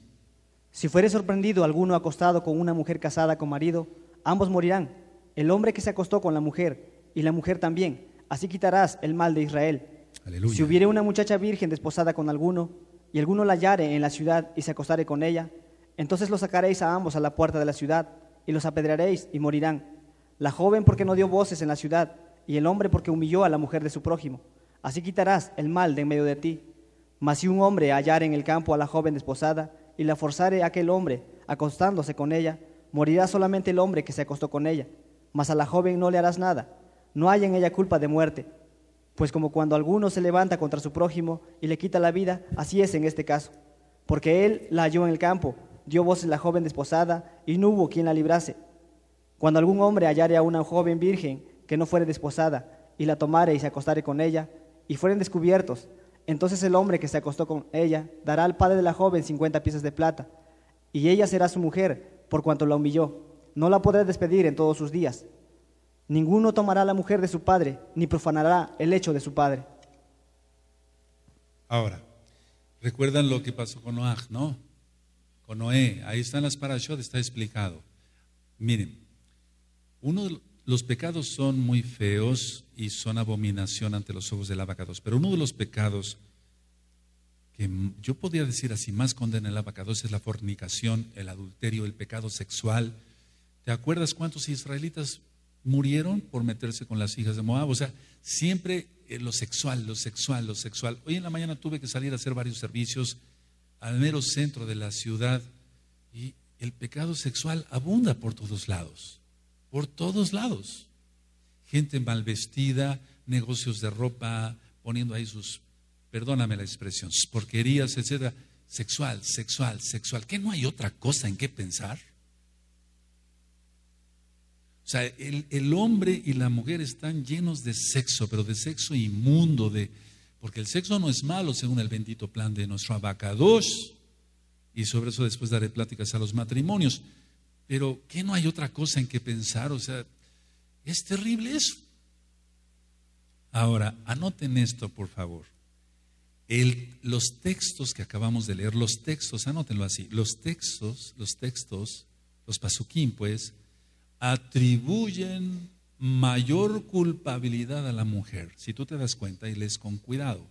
Si fuere sorprendido alguno acostado con una mujer casada con marido, ambos morirán. El hombre que se acostó con la mujer y la mujer también. Así quitarás el mal de Israel. Si hubiere una muchacha virgen desposada con alguno, y alguno la hallare en la ciudad y se acostare con ella, entonces los sacaréis a ambos a la puerta de la ciudad y los apedrearéis y morirán. La joven porque no dio voces en la ciudad y el hombre porque humilló a la mujer de su prójimo. Así quitarás el mal de en medio de ti. Mas si un hombre hallare en el campo a la joven desposada y la forzare aquel hombre acostándose con ella, morirá solamente el hombre que se acostó con ella. Mas a la joven no le harás nada. No hay en ella culpa de muerte pues como cuando alguno se levanta contra su prójimo y le quita la vida, así es en este caso. Porque él la halló en el campo, dio voces a la joven desposada y no hubo quien la librase. Cuando algún hombre hallare a una joven virgen que no fuere desposada y la tomare y se acostare con ella y fueren descubiertos, entonces el hombre que se acostó con ella dará al padre de la joven cincuenta piezas de plata y ella será su mujer por cuanto la humilló. No la podrá despedir en todos sus días. Ninguno tomará la mujer de su padre, ni profanará el hecho de su padre. Ahora, recuerdan lo que pasó con Noah, ¿no? Con Noé. Ahí están las parashot, está explicado. Miren, uno de los pecados son muy feos y son abominación ante los ojos del abacados, pero uno de los pecados que yo podría decir así más condena el abacados es la fornicación, el adulterio, el pecado sexual. ¿Te acuerdas cuántos israelitas murieron por meterse con las hijas de Moab. O sea, siempre eh, lo sexual, lo sexual, lo sexual. Hoy en la mañana tuve que salir a hacer varios servicios al mero centro de la ciudad y el pecado sexual abunda por todos lados, por todos lados. Gente mal vestida, negocios de ropa, poniendo ahí sus, perdóname la expresión, porquerías, etcétera. Sexual, sexual, sexual. ¿Qué no hay otra cosa en qué pensar? O sea, el, hombre y la mujer están llenos de sexo, pero de sexo inmundo, de, porque el sexo no es malo según el bendito plan de nuestro abacados. Y sobre eso después daré pláticas a los matrimonios. Pero ¿qué no hay otra cosa en que pensar, o sea, es terrible eso. Ahora, anoten esto, por favor. El, los textos que acabamos de leer, los textos, anótenlo así, los textos, los textos, los pasuquín, pues, atribuyen mayor culpabilidad a la mujer, si tú te das cuenta y lees con cuidado,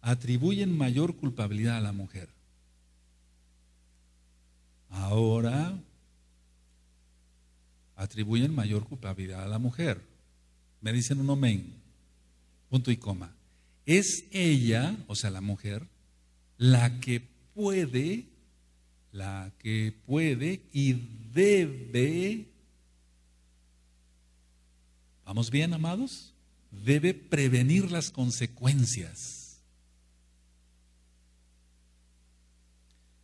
atribuyen mayor culpabilidad a la mujer. Ahora atribuyen mayor culpabilidad a la mujer. Me dicen un amén, punto y coma. Es ella, o sea, la mujer, la que puede la que puede y debe, ¿vamos bien, amados? Debe prevenir las consecuencias.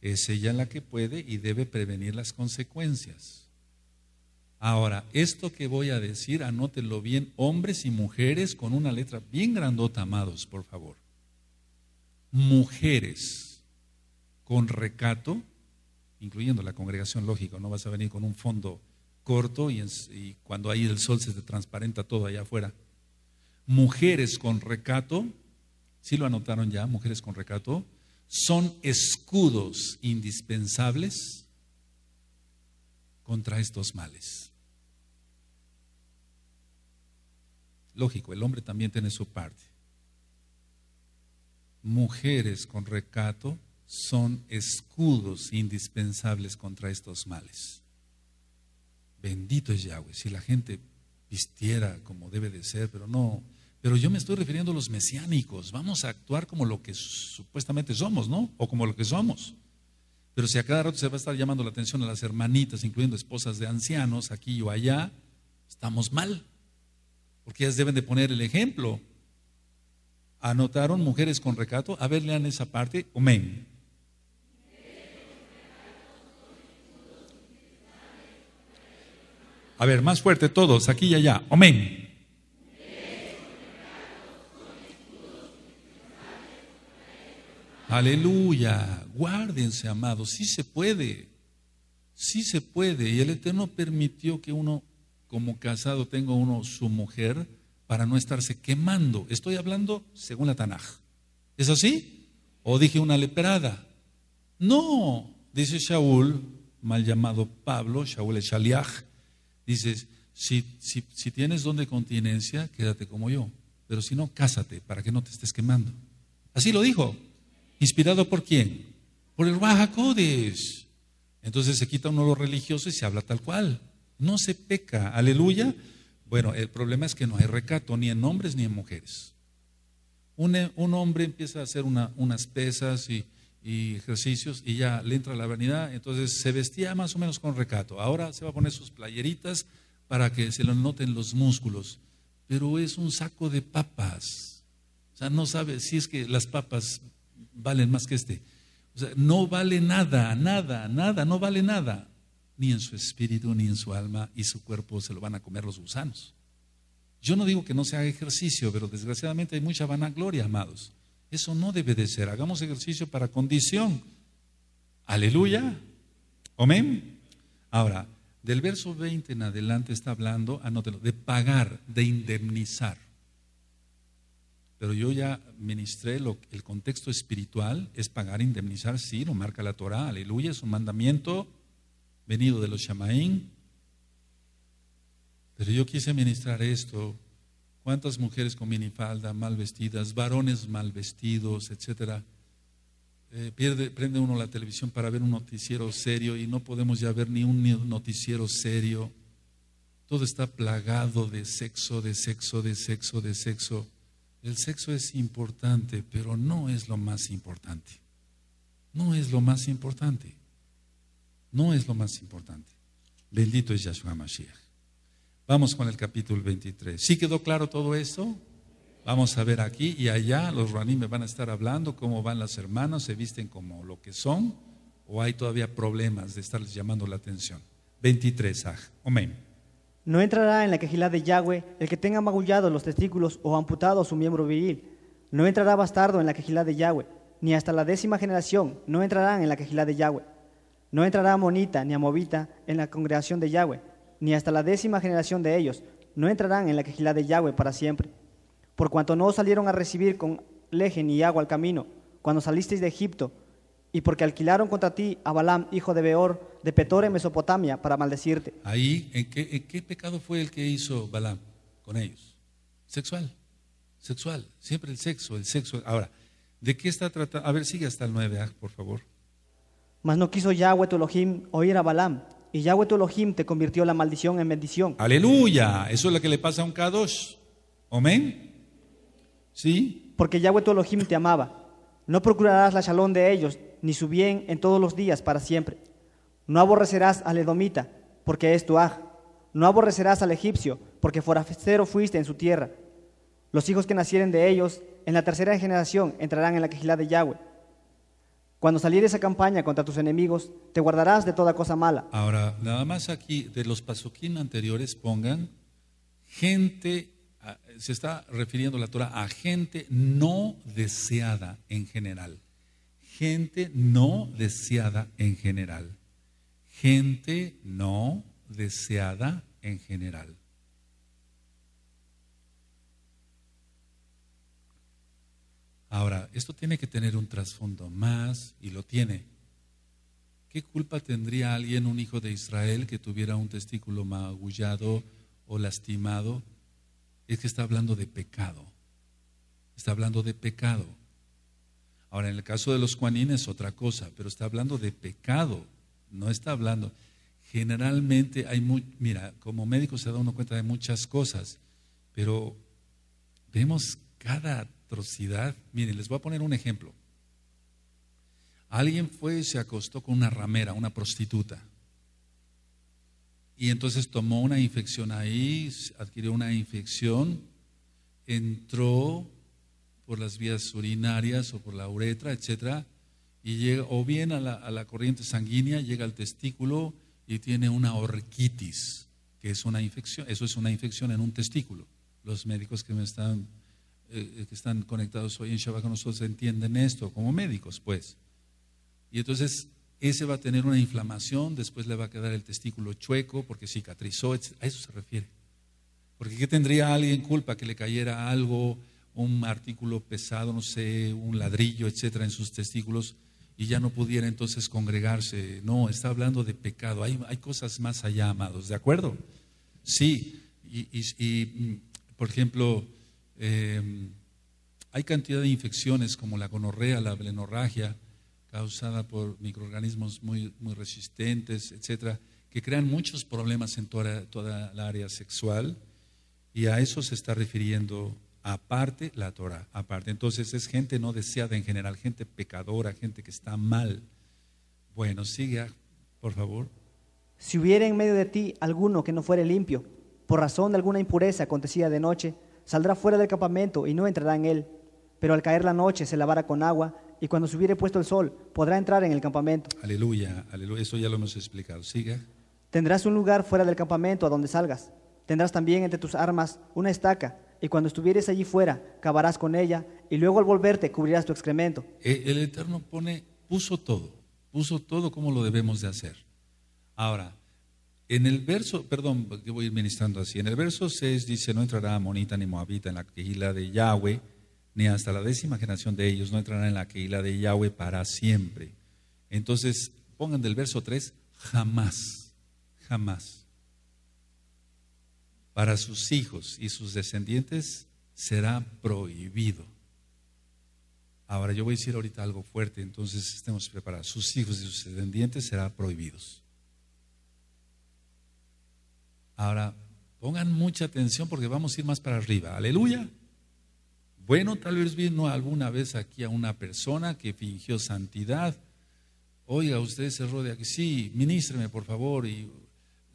Es ella la que puede y debe prevenir las consecuencias. Ahora, esto que voy a decir, anótenlo bien, hombres y mujeres, con una letra bien grandota, amados, por favor. Mujeres con recato, incluyendo la congregación, lógico, no vas a venir con un fondo corto y, cuando hay el sol se te transparenta todo allá afuera. Mujeres con recato, si ¿sí lo anotaron ya, mujeres con recato, son escudos indispensables contra estos males. Lógico, el hombre también tiene su parte. Mujeres con recato son escudos indispensables contra estos males. Bendito es Yahweh. Si la gente vistiera como debe de ser, pero no. Pero yo me estoy refiriendo a los mesiánicos. Vamos a actuar como lo que supuestamente somos, ¿no? O como lo que somos. Pero si a cada rato se va a estar llamando la atención a las hermanitas, incluyendo esposas de ancianos, aquí o allá, estamos mal. Porque ellas deben de poner el ejemplo. ¿Anotaron mujeres con recato? A ver, lean esa parte. Amén. A ver, más fuerte todos, aquí y allá. Amén. Aleluya. Guárdense, amados. Sí se puede. Sí se puede. Y el Eterno permitió que uno, como casado, tenga uno su mujer para no estarse quemando. Estoy hablando según la Tanaj. ¿Es así? ¿O dije una leperada? No. Dice Shaul, mal llamado Pablo, Shaul es Shaliach, dices, si, tienes don de continencia, quédate como yo, pero si no, cásate para que no te estés quemando. Así lo dijo. ¿Inspirado por quién? Por el Guajacodes. Entonces se quita uno de los religiosos y se habla tal cual. No se peca. Aleluya. Bueno, el problema es que no hay recato, ni en hombres ni en mujeres. Un, un hombre empieza a hacer unas pesas y y ejercicios y ya le entra la vanidad, entonces se vestía más o menos con recato. Ahora se va a poner sus playeritas para que se lo noten los músculos, pero es un saco de papas. O sea, no sabe si es que las papas valen más que este. no vale nada, nada, nada, no vale nada, ni en su espíritu, ni en su alma, y su cuerpo se lo van a comer los gusanos. Yo no digo que no se haga ejercicio, pero desgraciadamente hay mucha vanagloria, amados. Eso no debe de ser. Hagamos ejercicio para condición. Aleluya. Amén. Ahora, del verso 20 en adelante está hablando, anótelo, de pagar, de indemnizar. Pero yo ya ministré el contexto espiritual, es pagar, indemnizar, sí, lo marca la Torah, aleluya, es un mandamiento venido de los Shamaín. Pero yo quise ministrar esto ¿Cuántas mujeres con minifalda, mal vestidas, varones mal vestidos, etcétera? Eh, prende uno la televisión para ver un noticiero serio y no podemos ya ver ni un noticiero serio. Todo está plagado de sexo, de sexo, de sexo, de sexo. El sexo es importante, pero no es lo más importante. No es lo más importante. No es lo más importante. Bendito es Yahshua Mashiach. Vamos con el capítulo 23. ¿Sí quedó claro todo esto? Vamos a ver aquí y allá, los Ruaní me van a estar hablando cómo van las hermanas, se visten como lo que son, o hay todavía problemas de estarles llamando la atención. 23, aj. Amén. No entrará en la quejilá de Yahweh el que tenga magullado los testículos o amputado su miembro viril. No entrará bastardo en la quejilá de Yahweh, ni hasta la décima generación no entrarán en la quejilá de Yahweh. No entrará monita ni amovita en la congregación de Yahweh ni hasta la décima generación de ellos, no entrarán en la quejilá de Yahweh para siempre. Por cuanto no salieron a recibir con leje ni agua al camino, cuando salisteis de Egipto, y porque alquilaron contra ti a Balaam, hijo de Beor, de Petor en Mesopotamia, para maldecirte. Ahí, ¿en qué, ¿en qué pecado fue el que hizo Balaam con ellos? Sexual, sexual, siempre el sexo, el sexo. Ahora, ¿de qué está tratando? A ver, sigue hasta el 9, ah, por favor. Mas no quiso Yahweh tu Elohim oír a Balaam, y Yahweh tu Elohim te convirtió la maldición en bendición. Aleluya. Eso es lo que le pasa a un K2. Amén. ¿Sí? Porque Yahweh tu Elohim te amaba. No procurarás la shalom de ellos, ni su bien en todos los días para siempre. No aborrecerás al edomita, porque es tu aj. No aborrecerás al egipcio, porque forastero fuiste en su tierra. Los hijos que nacieren de ellos, en la tercera generación, entrarán en la quejilá de Yahweh cuando salieres a campaña contra tus enemigos, te guardarás de toda cosa mala. Ahora, nada más aquí de los pasoquín anteriores pongan gente, se está refiriendo la Torah a gente no deseada en general. Gente no deseada en general. Gente no deseada en general. Ahora, esto tiene que tener un trasfondo más y lo tiene. ¿Qué culpa tendría alguien, un hijo de Israel, que tuviera un testículo magullado o lastimado? Es que está hablando de pecado. Está hablando de pecado. Ahora, en el caso de los cuanines, otra cosa, pero está hablando de pecado. No está hablando. Generalmente hay muy, mira, como médico se da uno cuenta de muchas cosas, pero vemos cada atrocidad. Miren, les voy a poner un ejemplo. Alguien fue y se acostó con una ramera, una prostituta. Y entonces tomó una infección ahí, adquirió una infección, entró por las vías urinarias o por la uretra, etcétera, y llega, o bien a la, a la corriente sanguínea, llega al testículo y tiene una orquitis, que es una infección, eso es una infección en un testículo. Los médicos que me están eh, eh, que están conectados hoy en Shabbat con nosotros entienden esto, como médicos, pues. Y entonces ese va a tener una inflamación, después le va a quedar el testículo chueco porque cicatrizó, a eso se refiere. Porque ¿qué tendría alguien culpa que le cayera algo, un artículo pesado, no sé, un ladrillo, etcétera, en sus testículos y ya no pudiera entonces congregarse? No, está hablando de pecado. Hay, hay cosas más allá, amados, ¿de acuerdo? Sí, y mm, por ejemplo, eh, hay cantidad de infecciones como la gonorrea, la blenorragia, causada por microorganismos muy, muy resistentes, etcétera, que crean muchos problemas en toda, la área sexual. Y a eso se está refiriendo aparte la Torah, aparte. Entonces es gente no deseada en general, gente pecadora, gente que está mal. Bueno, siga, ah, por favor. Si hubiera en medio de ti alguno que no fuera limpio, por razón de alguna impureza acontecida de noche, saldrá fuera del campamento y no entrará en él. Pero al caer la noche se lavará con agua y cuando se hubiere puesto el sol podrá entrar en el campamento. Aleluya, aleluya. Eso ya lo hemos explicado. Siga. Tendrás un lugar fuera del campamento a donde salgas. Tendrás también entre tus armas una estaca y cuando estuvieres allí fuera cavarás con ella y luego al volverte cubrirás tu excremento. E, el, Eterno pone, puso todo, puso todo como lo debemos de hacer. Ahora, en el verso, perdón, yo voy ministrando así. En el verso 6 dice, no entrará Amonita ni Moabita en la quejila de Yahweh, ni hasta la décima generación de ellos no entrará en la quejila de Yahweh para siempre. Entonces, pongan del verso 3, jamás, jamás. Para sus hijos y sus descendientes será prohibido. Ahora, yo voy a decir ahorita algo fuerte, entonces estemos preparados. Sus hijos y sus descendientes será prohibidos. Ahora, pongan mucha atención porque vamos a ir más para arriba. Aleluya. Bueno, tal vez vino alguna vez aquí a una persona que fingió santidad. Oiga, usted se rodea aquí. Sí, ministreme, por favor. Y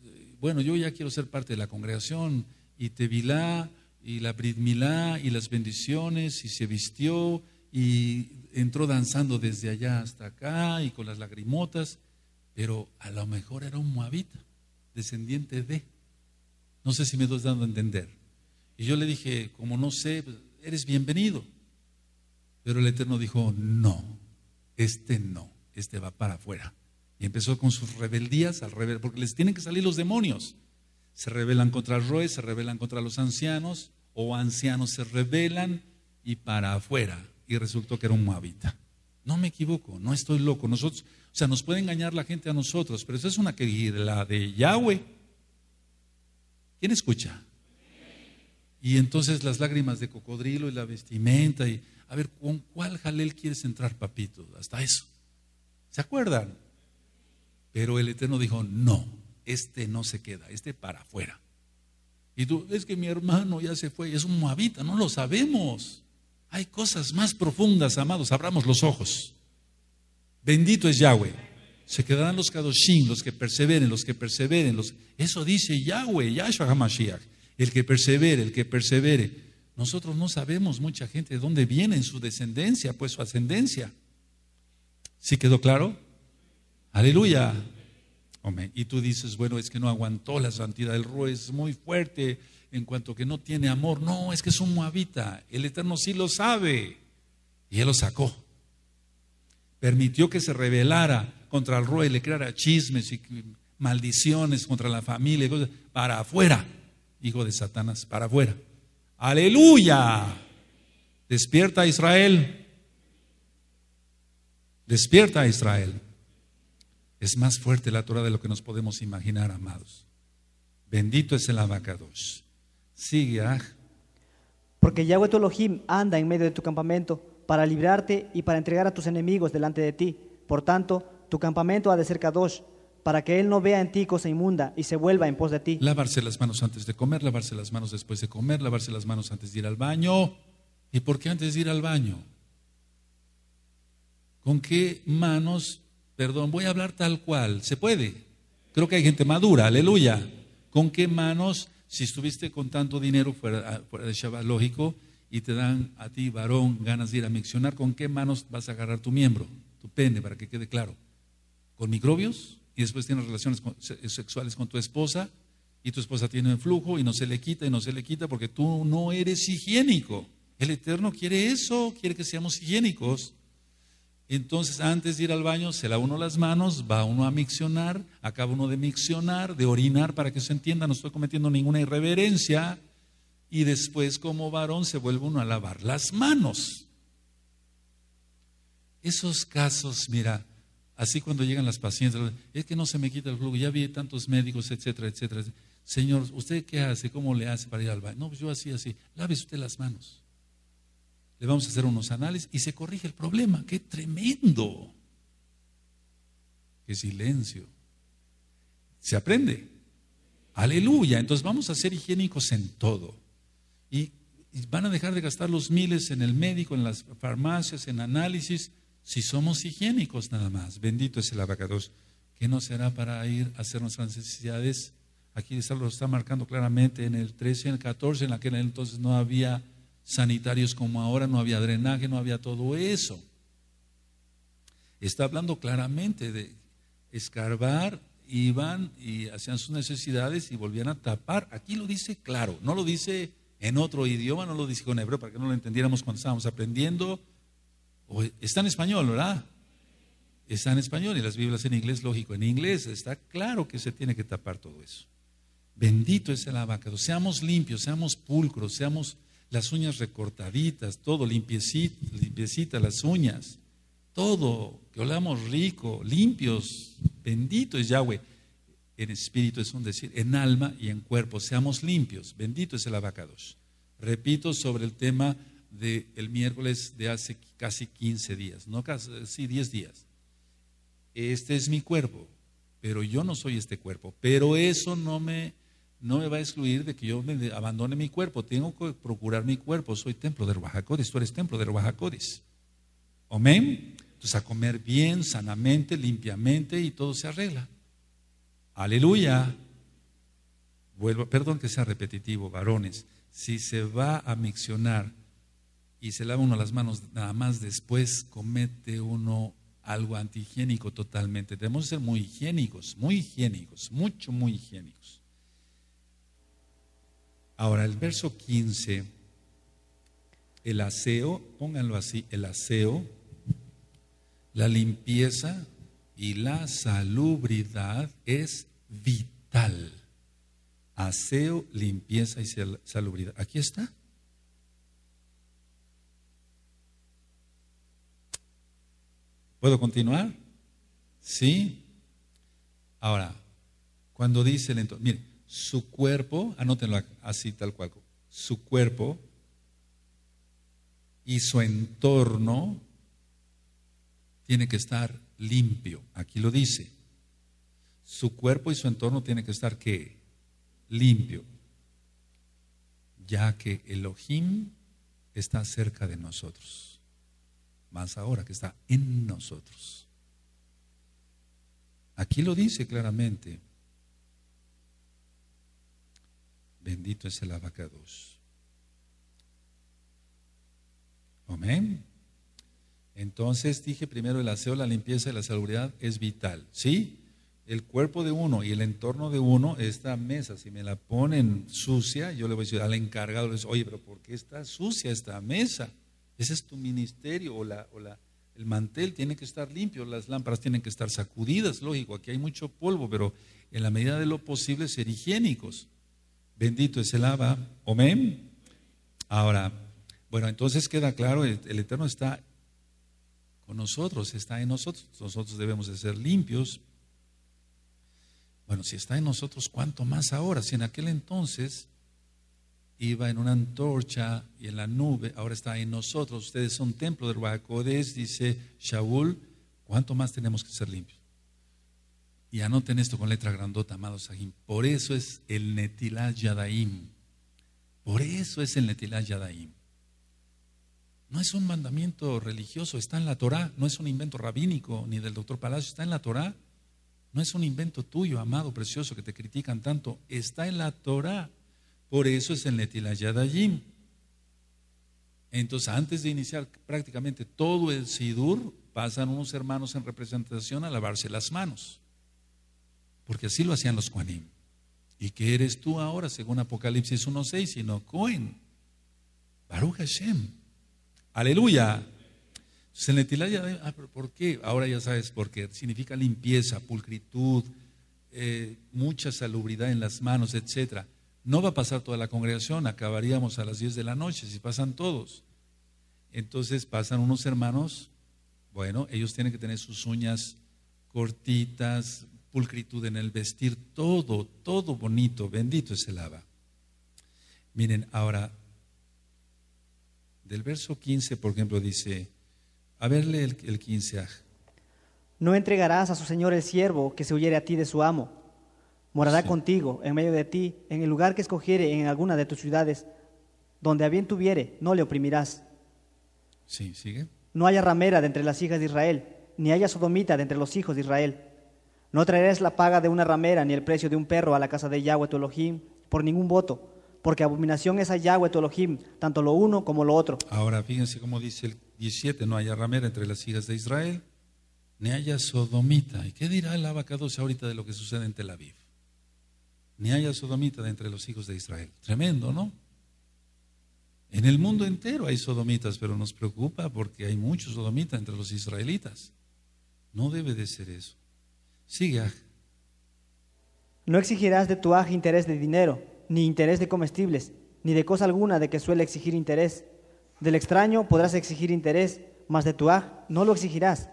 eh, bueno, yo ya quiero ser parte de la congregación. Y Tevilá, y la Bridmilá, y las bendiciones, y se vistió, y entró danzando desde allá hasta acá, y con las lagrimotas. Pero a lo mejor era un moabita, descendiente de no sé si me estás dando a entender. Y yo le dije, como no sé, pues, eres bienvenido. Pero el Eterno dijo, no, este no, este va para afuera. Y empezó con sus rebeldías al revés, porque les tienen que salir los demonios. Se rebelan contra el Roe, se rebelan contra los ancianos, o ancianos se rebelan y para afuera. Y resultó que era un moabita. No me equivoco, no estoy loco. Nosotros, o sea, nos puede engañar la gente a nosotros, pero eso es una que la de Yahweh. ¿Quién escucha? Y entonces las lágrimas de cocodrilo y la vestimenta y a ver, ¿con cuál jalel quieres entrar, papito? Hasta eso. ¿Se acuerdan? Pero el Eterno dijo, no, este no se queda, este para afuera. Y tú, es que mi hermano ya se fue, es un moabita, no lo sabemos. Hay cosas más profundas, amados, abramos los ojos. Bendito es Yahweh. Se quedarán los Kadoshim, los que perseveren, los que perseveren. Los... Eso dice Yahweh, Yahshua HaMashiach. El que persevere, el que persevere. Nosotros no sabemos mucha gente de dónde viene en su descendencia, pues su ascendencia. ¿Sí quedó claro? Aleluya. y tú dices, bueno, es que no aguantó la santidad, del Rue, es muy fuerte en cuanto que no tiene amor. No, es que es un moabita. El Eterno sí lo sabe. Y Él lo sacó. Permitió que se revelara contra el rey, le creara chismes y maldiciones contra la familia Para afuera, hijo de Satanás, para afuera. Aleluya. Despierta Israel. Despierta Israel. Es más fuerte la Torah de lo que nos podemos imaginar, amados. Bendito es el abacadosh, Sigue, ah. Porque Yahweh tu Elohim anda en medio de tu campamento para librarte y para entregar a tus enemigos delante de ti. Por tanto, tu campamento ha de ser dos para que él no vea en ti cosa inmunda y se vuelva en pos de ti. Lavarse las manos antes de comer, lavarse las manos después de comer, lavarse las manos antes de ir al baño. ¿Y por qué antes de ir al baño? ¿Con qué manos? Perdón, voy a hablar tal cual. ¿Se puede? Creo que hay gente madura, aleluya. ¿Con qué manos, si estuviste con tanto dinero fuera, ah, de Shabbat, lógico, y te dan a ti, varón, ganas de ir a miccionar, ¿con qué manos vas a agarrar tu miembro, tu pene, para que quede claro? con microbios y después tienes relaciones sexuales con tu esposa y tu esposa tiene un flujo y no se le quita y no se le quita porque tú no eres higiénico. El Eterno quiere eso, quiere que seamos higiénicos. Entonces, antes de ir al baño, se lava uno las manos, va uno a miccionar, acaba uno de miccionar, de orinar, para que se entienda, no estoy cometiendo ninguna irreverencia. Y después, como varón, se vuelve uno a lavar las manos. Esos casos, mira, Así cuando llegan las pacientes, es que no se me quita el flujo, ya vi tantos médicos, etcétera, etcétera. Señor, ¿usted qué hace? ¿Cómo le hace para ir al baño? No, pues yo así, así. Lave usted las manos. Le vamos a hacer unos análisis y se corrige el problema. ¡Qué tremendo! ¡Qué silencio! Se aprende. Aleluya. Entonces vamos a ser higiénicos en todo. y van a dejar de gastar los miles en el médico, en las farmacias, en análisis si somos higiénicos nada más. Bendito es el abacados. ¿Qué no será para ir a hacer nuestras necesidades? Aquí lo está marcando claramente en el 13 en el 14, en aquel entonces no había sanitarios como ahora, no había drenaje, no había todo eso. Está hablando claramente de escarbar, iban y hacían sus necesidades y volvían a tapar. Aquí lo dice claro, no lo dice en otro idioma, no lo dice en hebreo, para que no lo entendiéramos cuando estábamos aprendiendo está en español, ¿verdad? Está en español y las Biblias en inglés, lógico. En inglés está claro que se tiene que tapar todo eso. Bendito es el abacado. Seamos limpios, seamos pulcros, seamos las uñas recortaditas, todo limpiecita, limpiecita las uñas, todo, que olamos rico, limpios. Bendito es Yahweh. En espíritu es un decir, en alma y en cuerpo, seamos limpios. Bendito es el abacados. Repito sobre el tema del miércoles de hace casi 15 días, no casi, eh, sí, 10 días. Este es mi cuerpo, pero yo no soy este cuerpo. Pero eso no me, no me va a excluir de que yo me abandone mi cuerpo. Tengo que procurar mi cuerpo. Soy templo de Ruajacodes, tú eres templo de Ruajacodes. Amén. Entonces, a comer bien, sanamente, limpiamente y todo se arregla. Aleluya. Vuelvo, perdón que sea repetitivo, varones. Si se va a miccionar y se lava uno las manos nada más después, comete uno algo antihigiénico totalmente. Debemos ser muy higiénicos, muy higiénicos, mucho, muy higiénicos. Ahora, el verso 15, el aseo, pónganlo así, el aseo, la limpieza y la salubridad es vital. Aseo, limpieza y salubridad. Aquí está. ¿Puedo continuar? ¿Sí? Ahora, cuando dice el entorno mire, su cuerpo, anótenlo así tal cual, su cuerpo y su entorno tiene que estar limpio. Aquí lo dice. Su cuerpo y su entorno tiene que estar qué? Limpio. Ya que Elohim está cerca de nosotros más ahora que está en nosotros. Aquí lo dice claramente. Bendito es el abacados. Amén. Entonces dije primero el aseo, la limpieza y la salubridad es vital. ¿Sí? El cuerpo de uno y el entorno de uno, esta mesa, si me la ponen sucia, yo le voy a decir al encargado, oye, pero ¿por qué está sucia esta mesa? Ese es tu ministerio o, la, o el mantel tiene que estar limpio, las lámparas tienen que estar sacudidas, lógico, aquí hay mucho polvo, pero en la medida de lo posible ser higiénicos. Bendito es el Abba, amén. Ahora, bueno, entonces queda claro, el, el Eterno está con nosotros, está en nosotros, nosotros debemos de ser limpios. Bueno, si está en nosotros, ¿cuánto más ahora? Si en aquel entonces iba en una antorcha y en la nube, ahora está en nosotros. Ustedes son templo del Ruacodes, dice Shaul, ¿cuánto más tenemos que ser limpios? Y anoten esto con letra grandota, amados Sahim. Por eso es el Netilá Yadaim. Por eso es el Netilá Yadaim. No es un mandamiento religioso, está en la Torah, no es un invento rabínico ni del doctor Palacio, está en la Torah. No es un invento tuyo, amado, precioso, que te critican tanto, está en la Torah. Por eso es el Netilayadayim. Entonces, antes de iniciar prácticamente todo el Sidur, pasan unos hermanos en representación a lavarse las manos. Porque así lo hacían los Kuanim. ¿Y qué eres tú ahora, según Apocalipsis 1.6, sino Cohen? Baruch Hashem. Aleluya. ah, ¿pero ¿por qué? Ahora ya sabes Porque Significa limpieza, pulcritud, eh, mucha salubridad en las manos, etcétera. No va a pasar toda la congregación, acabaríamos a las 10 de la noche si pasan todos. Entonces pasan unos hermanos, bueno, ellos tienen que tener sus uñas cortitas, pulcritud en el vestir, todo, todo bonito, bendito es el Abba. Miren, ahora, del verso 15, por ejemplo, dice, a verle el, el 15. No entregarás a su señor el siervo que se huyere a ti de su amo morará contigo en medio de ti, en el lugar que escogiere en alguna de tus ciudades, donde a bien tuviere, no le oprimirás. Sí, sigue. No haya ramera de entre las hijas de Israel, ni haya sodomita de entre los hijos de Israel. No traerás la paga de una ramera ni el precio de un perro a la casa de Yahweh tu Elohim por ningún voto, porque abominación es a Yahweh tu Elohim, tanto lo uno como lo otro. Ahora fíjense cómo dice el 17, no haya ramera entre las hijas de Israel, ni haya sodomita. ¿Y qué dirá el abacado ahorita de lo que sucede en Tel Aviv? ni haya sodomita de entre los hijos de Israel. Tremendo, ¿no? En el mundo entero hay sodomitas, pero nos preocupa porque hay muchos sodomitas entre los israelitas. No debe de ser eso. Sigue, No exigirás de tu Aj interés de dinero, ni interés de comestibles, ni de cosa alguna de que suele exigir interés. Del extraño podrás exigir interés, mas de tu Aj no lo exigirás,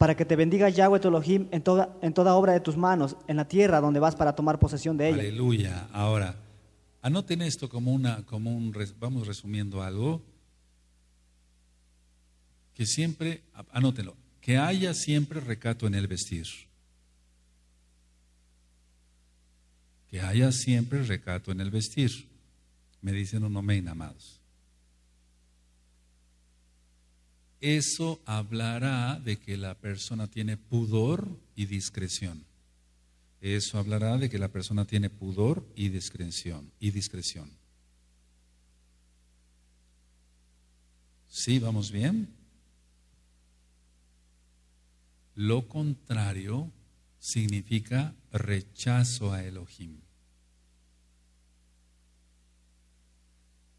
para que te bendiga Yahweh tu Elohim en toda, en toda obra de tus manos, en la tierra donde vas para tomar posesión de ella. Aleluya. Ahora, anoten esto como una, como un, vamos resumiendo algo, que siempre, anótenlo, que haya siempre recato en el vestir. Que haya siempre recato en el vestir. Me dicen un amén, amados. eso hablará de que la persona tiene pudor y discreción. Eso hablará de que la persona tiene pudor y discreción. Y discreción. ¿Sí vamos bien? Lo contrario significa rechazo a Elohim.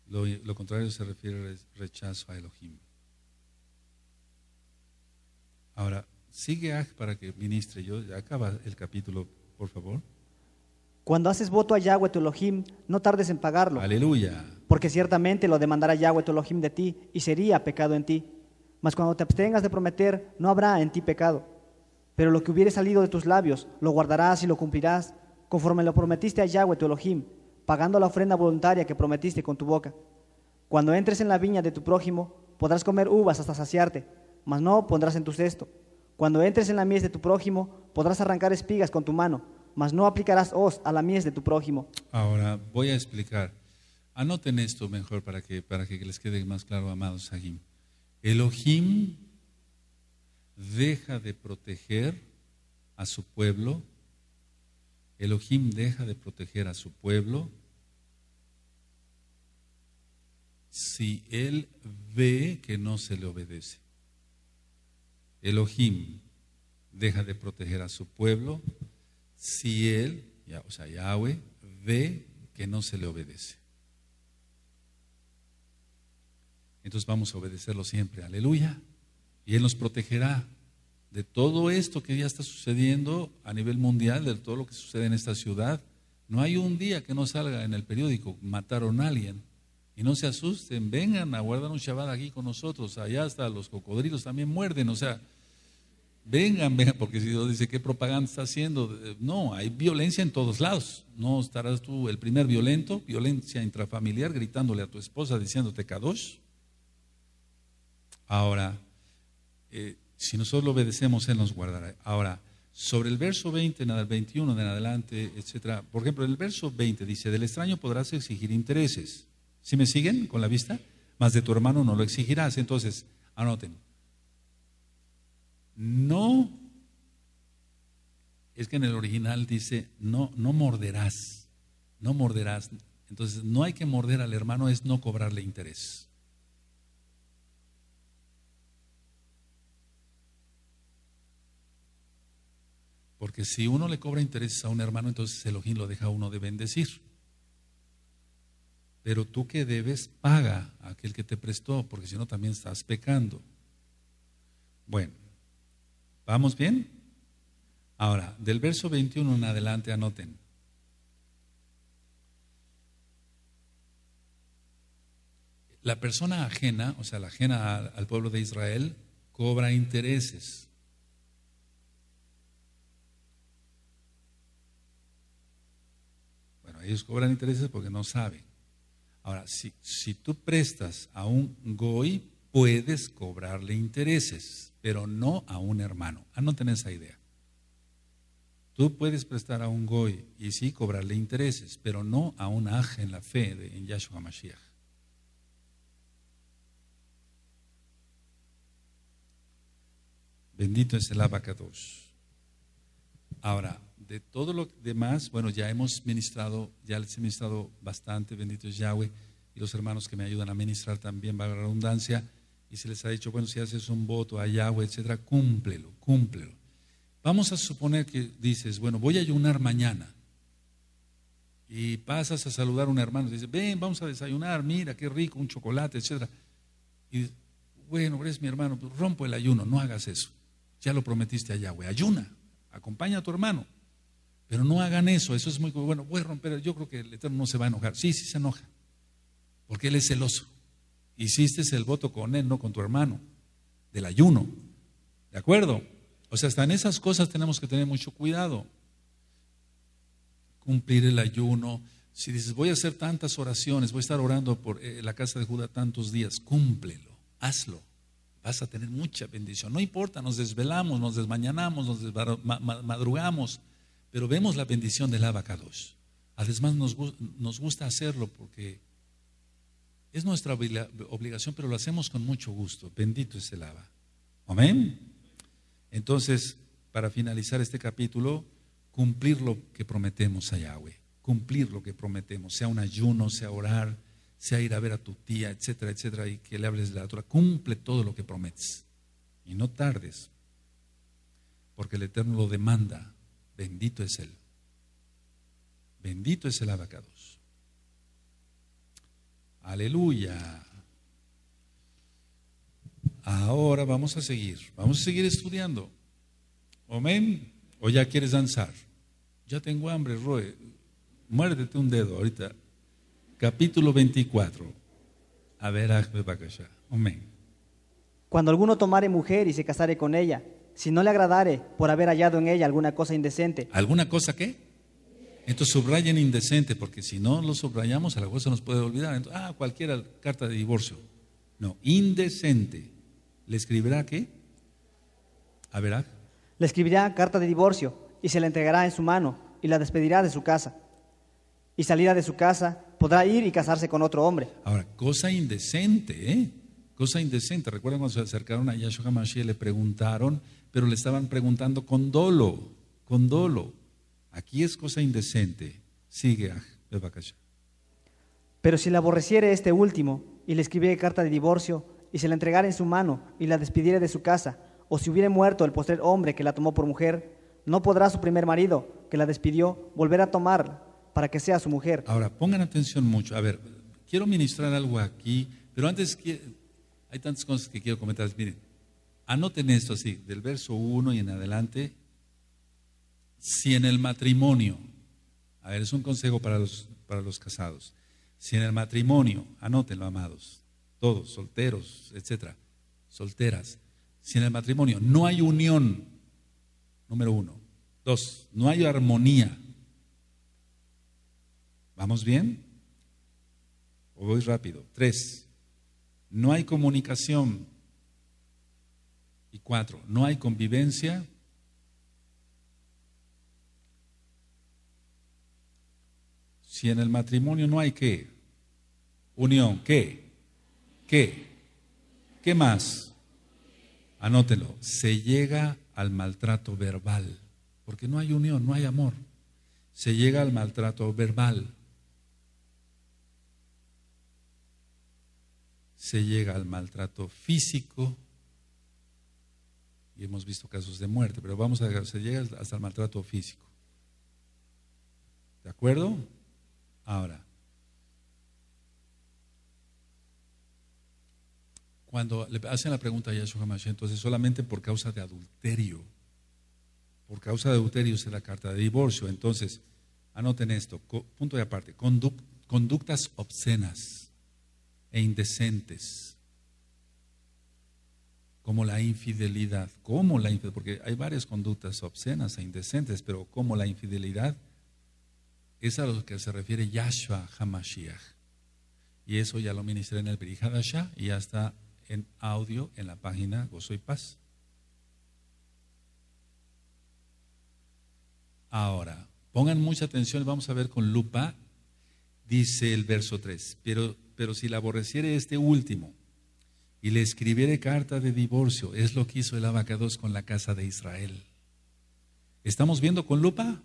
Lo, contrario se refiere al rechazo a Elohim. Ahora, sigue para que ministre yo. Ya acaba el capítulo, por favor. Cuando haces voto a Yahweh tu Elohim, no tardes en pagarlo. Aleluya. Porque ciertamente lo demandará Yahweh tu Elohim de ti y sería pecado en ti. Mas cuando te abstengas de prometer, no habrá en ti pecado. Pero lo que hubiere salido de tus labios, lo guardarás y lo cumplirás, conforme lo prometiste a Yahweh tu Elohim, pagando la ofrenda voluntaria que prometiste con tu boca. Cuando entres en la viña de tu prójimo, podrás comer uvas hasta saciarte mas no pondrás en tu cesto. Cuando entres en la mies de tu prójimo, podrás arrancar espigas con tu mano, mas no aplicarás hoz a la mies de tu prójimo. Ahora voy a explicar. Anoten esto mejor para que, para que les quede más claro, amados Elohim. Elohim deja de proteger a su pueblo. Elohim deja de proteger a su pueblo si él ve que no se le obedece. Elohim deja de proteger a su pueblo si él, o sea, Yahweh, ve que no se le obedece. Entonces vamos a obedecerlo siempre, aleluya. Y Él nos protegerá de todo esto que ya está sucediendo a nivel mundial, de todo lo que sucede en esta ciudad. No hay un día que no salga en el periódico, mataron a alguien. Y no se asusten, vengan a guardar un Shabbat aquí con nosotros. Allá hasta los cocodrilos también muerden. O sea, vengan, vengan, porque si Dios dice, ¿qué propaganda está haciendo? Eh, no, hay violencia en todos lados. No estarás tú el primer violento, violencia intrafamiliar, gritándole a tu esposa, diciéndote dos Ahora, eh, si nosotros lo obedecemos, Él nos guardará. Ahora, sobre el verso 20, nada, el 21 de en adelante, etcétera. Por ejemplo, el verso 20 dice, del extraño podrás exigir intereses. Si me siguen con la vista? Más de tu hermano no lo exigirás. Entonces, anoten no, es que en el original dice, no, no morderás, no morderás. Entonces, no hay que morder al hermano, es no cobrarle interés. Porque si uno le cobra interés a un hermano, entonces Elohim lo deja uno de bendecir. Pero tú que debes, paga a aquel que te prestó, porque si no también estás pecando. Bueno, ¿Vamos bien? Ahora, del verso 21 en adelante anoten. La persona ajena, o sea, la ajena al, pueblo de Israel, cobra intereses. Bueno, ellos cobran intereses porque no saben. Ahora, si, si tú prestas a un goy, puedes cobrarle intereses pero no a un hermano. Ah, no tenés esa idea. Tú puedes prestar a un goy y sí cobrarle intereses, pero no a un aj en la fe de, en Yahshua Mashiach. Bendito es el abacados. Ahora, de todo lo demás, bueno, ya hemos ministrado, ya les he ministrado bastante, bendito es Yahweh, y los hermanos que me ayudan a ministrar también, va a redundancia y se les ha dicho, bueno, si haces un voto a Yahweh, etcétera, cúmplelo, cúmplelo. Vamos a suponer que dices, bueno, voy a ayunar mañana. Y pasas a saludar a un hermano, Dice, ven, vamos a desayunar, mira, qué rico, un chocolate, etcétera. Y bueno, eres mi hermano, pues rompo el ayuno, no hagas eso. Ya lo prometiste a Yahweh, ayuna, acompaña a tu hermano. Pero no hagan eso, eso es muy bueno. Voy a romper, yo creo que el Eterno no se va a enojar. Sí, sí se enoja, porque Él es celoso. Hiciste el voto con él, no con tu hermano, del ayuno. ¿De acuerdo? O sea, hasta en esas cosas tenemos que tener mucho cuidado. Cumplir el ayuno. Si dices, voy a hacer tantas oraciones, voy a estar orando por eh, la casa de Judá tantos días, cúmplelo, hazlo. Vas a tener mucha bendición. No importa, nos desvelamos, nos desmañanamos, nos madrugamos, pero vemos la bendición del abacados. Además, nos gusta hacerlo porque es nuestra obligación, pero lo hacemos con mucho gusto. Bendito es el Aba. Amén. Entonces, para finalizar este capítulo, cumplir lo que prometemos a Yahweh. Cumplir lo que prometemos, sea un ayuno, sea orar, sea ir a ver a tu tía, etcétera, etcétera, y que le hables de la otra. Cumple todo lo que prometes. Y no tardes, porque el Eterno lo demanda. Bendito es Él. Bendito es el abacados. Aleluya. Ahora vamos a seguir, vamos a seguir estudiando. Amén. O ya quieres danzar. Ya tengo hambre, Roe. Muérdete un dedo ahorita. Capítulo 24. A ver, ah, Amén. Cuando alguno tomare mujer y se casare con ella, si no le agradare por haber hallado en ella alguna cosa indecente. ¿Alguna cosa qué? Entonces subrayen indecente, porque si no lo subrayamos, a la cosa nos puede olvidar. ah, cualquiera carta de divorcio. No, indecente. ¿Le escribirá qué? A ver. Ah. Le escribirá carta de divorcio y se la entregará en su mano y la despedirá de su casa. Y salida de su casa podrá ir y casarse con otro hombre. Ahora, cosa indecente, ¿eh? Cosa indecente. Recuerdan cuando se acercaron a Yahshua Mashiach y le preguntaron, pero le estaban preguntando con dolo, con dolo. Aquí es cosa indecente. Sigue ah, Pero si la aborreciere este último y le escribiere carta de divorcio y se la entregara en su mano y la despidiere de su casa, o si hubiere muerto el postrer hombre que la tomó por mujer, no podrá su primer marido que la despidió volver a tomarla para que sea su mujer. Ahora, pongan atención mucho. A ver, quiero ministrar algo aquí, pero antes que hay tantas cosas que quiero comentar. Miren, anoten esto así, del verso 1 y en adelante, si en el matrimonio, a ver, es un consejo para los, casados, si en el matrimonio, anótenlo, amados, todos, solteros, etcétera, solteras, si en el matrimonio no hay unión, número uno, dos, no hay armonía, ¿vamos bien? ¿O voy rápido? Tres, no hay comunicación. Y cuatro, no hay convivencia Si en el matrimonio no hay qué, unión, ¿qué? ¿Qué? ¿Qué más? Anótelo, se llega al maltrato verbal, porque no hay unión, no hay amor. Se llega al maltrato verbal. Se llega al maltrato físico, y hemos visto casos de muerte, pero vamos a se llega hasta el maltrato físico. ¿De acuerdo? Ahora, cuando le hacen la pregunta a Yahshua Hamashiach, entonces solamente por causa de adulterio, por causa de adulterio es la carta de divorcio. Entonces, anoten esto, punto de aparte, conductas obscenas e indecentes, como la infidelidad, como la infidelidad, porque hay varias conductas obscenas e indecentes, pero como la infidelidad es a lo que se refiere Yahshua HaMashiach. Y eso ya lo ministré en el Berihadashah y ya está en audio en la página Gozo y Paz. Ahora, pongan mucha atención, vamos a ver con lupa, dice el verso 3, pero, pero si la aborreciere este último y le escribiere carta de divorcio, es lo que hizo el abacados con la casa de Israel. ¿Estamos viendo con lupa?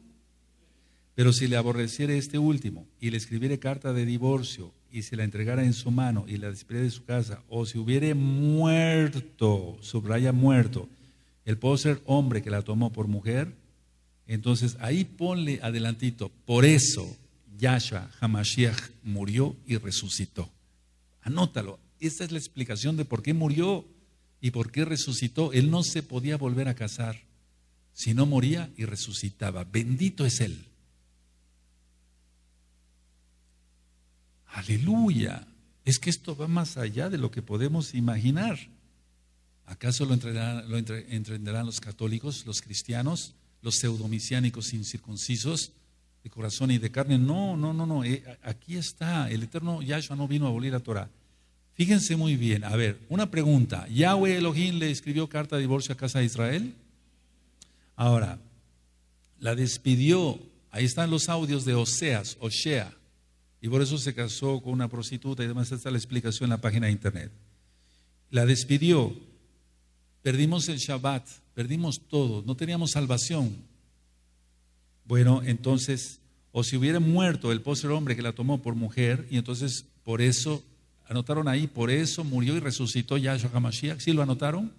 Pero si le aborreciere este último y le escribiere carta de divorcio y se la entregara en su mano y la despidiera de su casa, o si hubiere muerto, subraya muerto, el ser hombre que la tomó por mujer, entonces ahí ponle adelantito, por eso Yahshua Hamashiach murió y resucitó. Anótalo, esta es la explicación de por qué murió y por qué resucitó. Él no se podía volver a casar, si no moría y resucitaba. Bendito es él. Aleluya. Es que esto va más allá de lo que podemos imaginar. ¿Acaso lo entenderán, los católicos, los cristianos, los pseudomisiánicos incircuncisos de corazón y de carne? No, no, no, no. Eh, aquí está. El eterno Yahshua no vino a abolir la Torah. Fíjense muy bien. A ver, una pregunta. ¿Yahweh Elohim le escribió carta de divorcio a casa de Israel? Ahora, la despidió. Ahí están los audios de Oseas, Osea, y por eso se casó con una prostituta y demás. es la explicación en la página de internet. La despidió. Perdimos el Shabbat, perdimos todo, no teníamos salvación. Bueno, entonces, o si hubiera muerto el pobre hombre que la tomó por mujer, y entonces por eso, anotaron ahí, por eso murió y resucitó Yahshua HaMashiach. ¿Sí lo anotaron?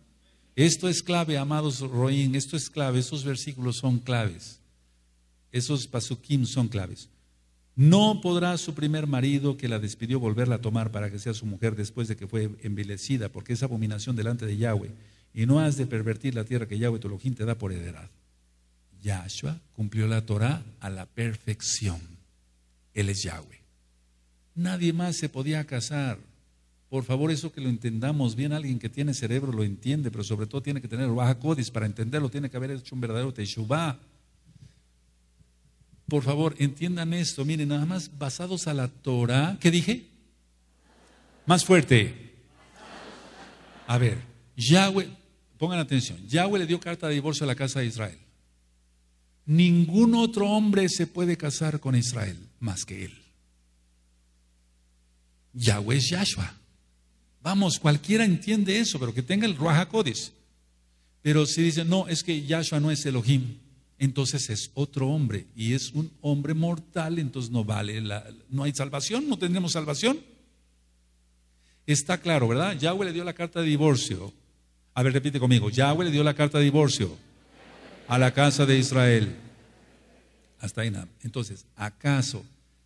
Esto es clave, amados Roín, esto es clave, esos versículos son claves. Esos pasukim son claves. No podrá su primer marido que la despidió volverla a tomar para que sea su mujer después de que fue envilecida, porque es abominación delante de Yahweh. Y no has de pervertir la tierra que Yahweh tu te da por heredad. Yahshua cumplió la Torah a la perfección. Él es Yahweh. Nadie más se podía casar. Por favor, eso que lo entendamos bien, alguien que tiene cerebro lo entiende, pero sobre todo tiene que tener baja para entenderlo, tiene que haber hecho un verdadero teshuvah por favor, entiendan esto. Miren, nada más basados a la Torah. ¿Qué dije? Más fuerte. A ver, Yahweh, pongan atención. Yahweh le dio carta de divorcio a la casa de Israel. Ningún otro hombre se puede casar con Israel más que él. Yahweh es Yahshua. Vamos, cualquiera entiende eso, pero que tenga el Ruach Pero si dicen, no, es que Yahshua no es Elohim entonces es otro hombre y es un hombre mortal, entonces no vale, la, no hay salvación, no tendremos salvación. Está claro, ¿verdad? Yahweh le dio la carta de divorcio. A ver, repite conmigo, Yahweh le dio la carta de divorcio a la casa de Israel. Hasta ahí nada. Entonces, ¿acaso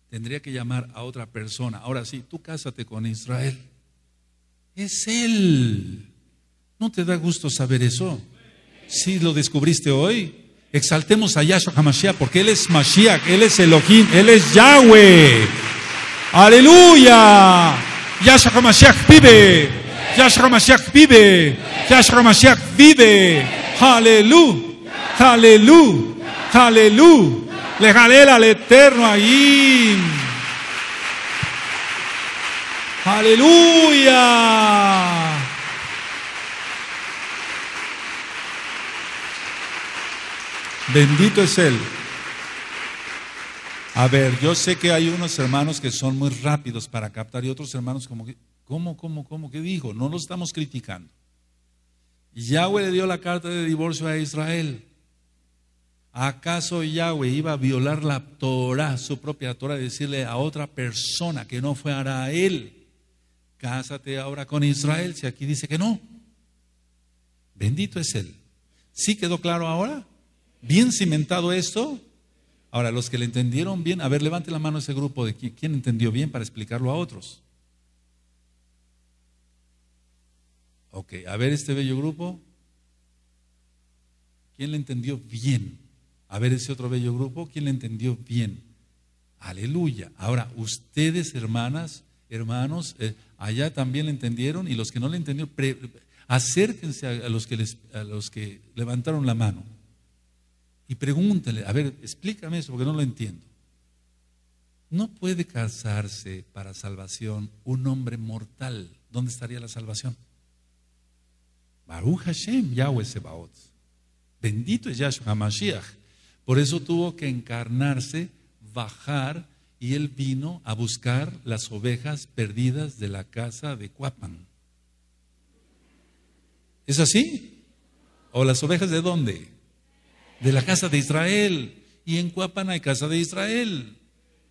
tendría que llamar a otra persona? Ahora sí, tú cásate con Israel. Es él. ¿No te da gusto saber eso? Si lo descubriste hoy, Exaltemos a Yahshua HaMashiach porque Él es Mashiach, Él es Elohim, Él es Yahweh. Aleluya. Yahshua HaMashiach vive. Yahshua HaMashiach vive. Yahshua HaMashiach vive. Aleluya. Aleluya. Aleluya. Le al eterno ahí. Aleluya. Bendito es Él. A ver, yo sé que hay unos hermanos que son muy rápidos para captar y otros hermanos como que, ¿cómo, cómo, cómo? ¿Qué dijo? No lo estamos criticando. Yahweh le dio la carta de divorcio a Israel. ¿Acaso Yahweh iba a violar la Torah, su propia Torah, y decirle a otra persona que no fue a él, cásate ahora con Israel, si aquí dice que no? Bendito es él. ¿Sí quedó claro ahora? bien cimentado esto. Ahora, los que le entendieron bien, a ver, levante la mano ese grupo de quién, entendió bien para explicarlo a otros. Ok, a ver este bello grupo. ¿Quién le entendió bien? A ver ese otro bello grupo, ¿quién le entendió bien? Aleluya. Ahora, ustedes, hermanas, hermanos, eh, allá también le entendieron y los que no le entendieron, acérquense los que a los que levantaron la mano y pregúntale, a ver, explícame eso porque no lo entiendo. No puede casarse para salvación un hombre mortal. ¿Dónde estaría la salvación? Baruch Hashem, Yahweh Sebaot. Bendito es Yahshua Mashiach. Por eso tuvo que encarnarse, bajar, y él vino a buscar las ovejas perdidas de la casa de Cuapan. ¿Es así? ¿O las ovejas de dónde? de la casa de Israel. Y en Cuapan hay casa de Israel,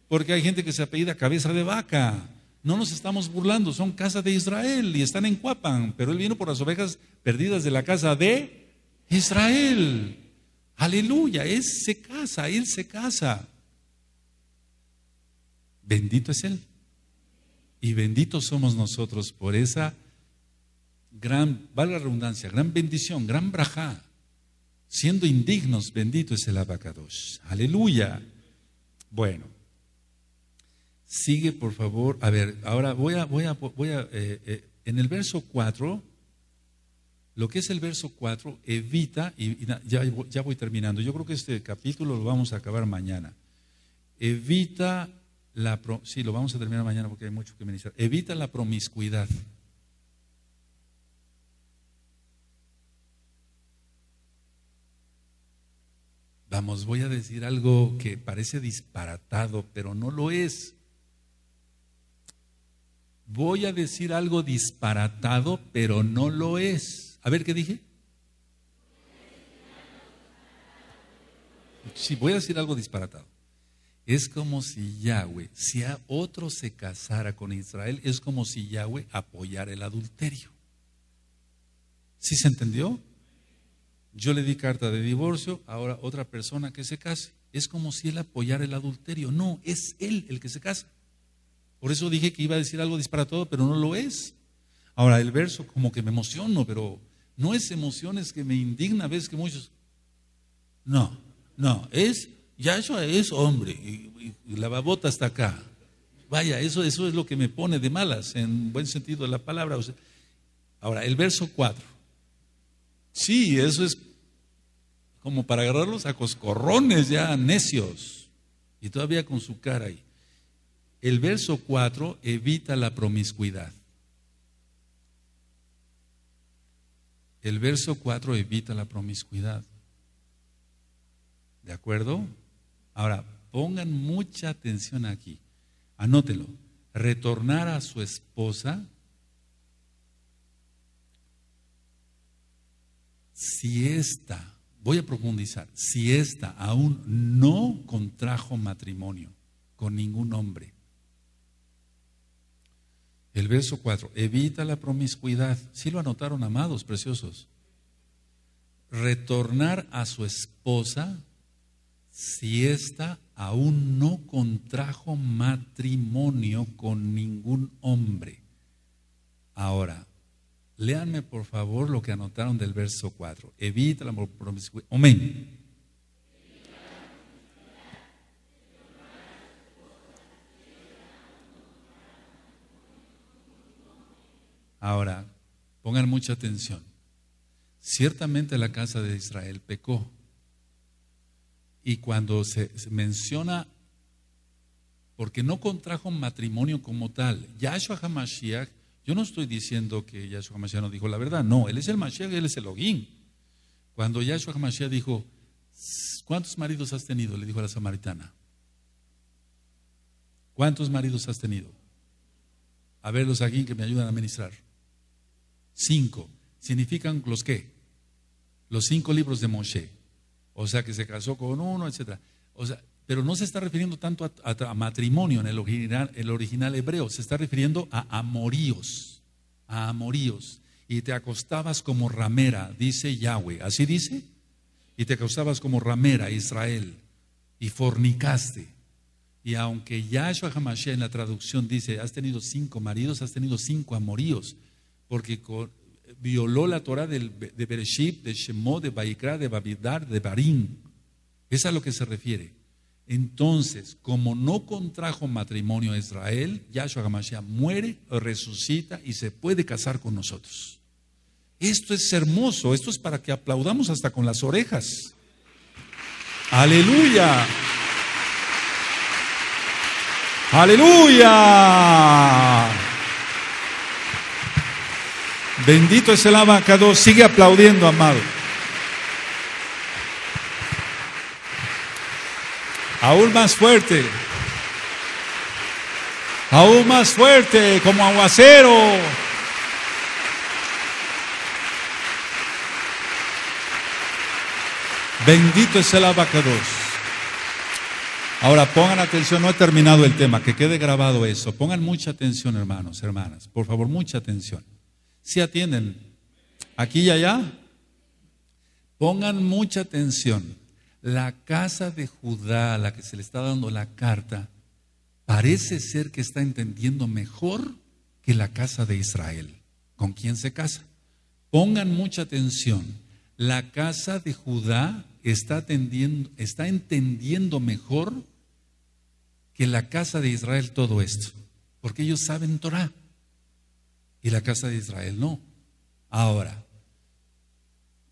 porque hay gente que se ha pedido cabeza de vaca. No nos estamos burlando, son casa de Israel y están en Cuapan, pero él vino por las ovejas perdidas de la casa de Israel. Aleluya, él se casa, él se casa. Bendito es él. Y benditos somos nosotros por esa gran, valga la redundancia, gran bendición, gran braja siendo indignos, bendito es el abacadosh. Aleluya. Bueno, sigue por favor. A ver, ahora voy a, voy a, voy a, eh, eh, en el verso 4, lo que es el verso 4 evita, y, ya, voy terminando, yo creo que este capítulo lo vamos a acabar mañana. Evita la, sí, lo vamos a terminar mañana porque hay mucho que ministrar. Evita la promiscuidad. Vamos, voy a decir algo que parece disparatado, pero no lo es. Voy a decir algo disparatado, pero no lo es. A ver, ¿qué dije? Sí, voy a decir algo disparatado. Es como si Yahweh, si a otro se casara con Israel, es como si Yahweh apoyara el adulterio. ¿Sí se entendió? Yo le di carta de divorcio, ahora otra persona que se case. Es como si él apoyara el adulterio. No, es él el que se casa. Por eso dije que iba a decir algo disparatado, pero no lo es. Ahora, el verso como que me emociono, pero no es emociones que me indigna, ves que muchos... No, no, es, ya eso es hombre, y, la babota está acá. Vaya, eso, eso es lo que me pone de malas, en buen sentido de la palabra. ahora, el verso 4. Sí, eso es como para agarrarlos a coscorrones ya necios. Y todavía con su cara ahí. El verso 4 evita la promiscuidad. El verso 4 evita la promiscuidad. ¿De acuerdo? Ahora, pongan mucha atención aquí. Anótelo. Retornar a su esposa si esta, voy a profundizar, si esta aún no contrajo matrimonio con ningún hombre. El verso 4, evita la promiscuidad. Si lo anotaron, amados, preciosos. Retornar a su esposa si ésta aún no contrajo matrimonio con ningún hombre. Ahora, Leanme por favor lo que anotaron del verso 4. Evita la promiscuidad. Amén. Ahora, pongan mucha atención. Ciertamente la casa de Israel pecó. Y cuando se, menciona, porque no contrajo matrimonio como tal, Yahshua HaMashiach yo no estoy diciendo que Yahshua Hamashiach no dijo la verdad, no, él es el Mashiach, él es el login Cuando Yahshua Hamashiach dijo, ¿cuántos maridos has tenido? Le dijo a la samaritana. ¿Cuántos maridos has tenido? A ver los aquí que me ayudan a ministrar. Cinco. Significan los qué? Los cinco libros de Moshe. O sea que se casó con uno, etc. O sea, pero no se está refiriendo tanto a, matrimonio en el original, el original hebreo, se está refiriendo a amoríos, a amoríos. Y te acostabas como ramera, dice Yahweh, así dice, y te acostabas como ramera, Israel, y fornicaste. Y aunque Yahshua Hamashiach en la traducción dice, has tenido cinco maridos, has tenido cinco amoríos, porque violó la Torah de Bereshit, de Shemó, de Baikra, de Babidar, de Barín. Es a lo que se refiere. Entonces, como no contrajo matrimonio a Israel, Yahshua Hamashiach muere, resucita y se puede casar con nosotros. Esto es hermoso, esto es para que aplaudamos hasta con las orejas. Aleluya. Aleluya. Bendito es el abacado. Sigue aplaudiendo, amado. Aún más fuerte. Aún más fuerte, como aguacero. Bendito es el abacados. Ahora pongan atención, no he terminado el tema, que quede grabado eso. Pongan mucha atención, hermanos, hermanas. Por favor, mucha atención. Si atienden aquí y allá, pongan mucha atención la casa de Judá a la que se le está dando la carta parece ser que está entendiendo mejor que la casa de Israel. ¿Con quién se casa? Pongan mucha atención. La casa de Judá está, está entendiendo mejor que la casa de Israel todo esto, porque ellos saben Torah y la casa de Israel no. Ahora,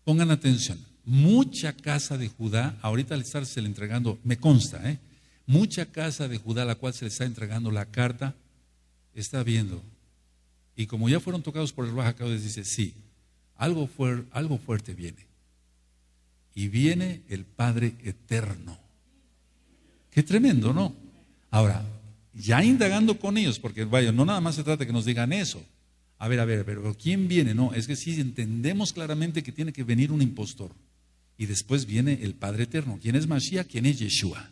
pongan atención mucha casa de Judá, ahorita al se le entregando, me consta, ¿eh? mucha casa de Judá a la cual se le está entregando la carta, está viendo. Y como ya fueron tocados por el Baja dice, sí, algo, algo fuerte viene. Y viene el Padre Eterno. Qué tremendo, ¿no? Ahora, ya indagando con ellos, porque vaya, no nada más se trata que nos digan eso. A ver, a ver, pero ¿quién viene? No, es que sí entendemos claramente que tiene que venir un impostor. Y después viene el Padre Eterno. ¿Quién es Mashiach? ¿Quién es Yeshua?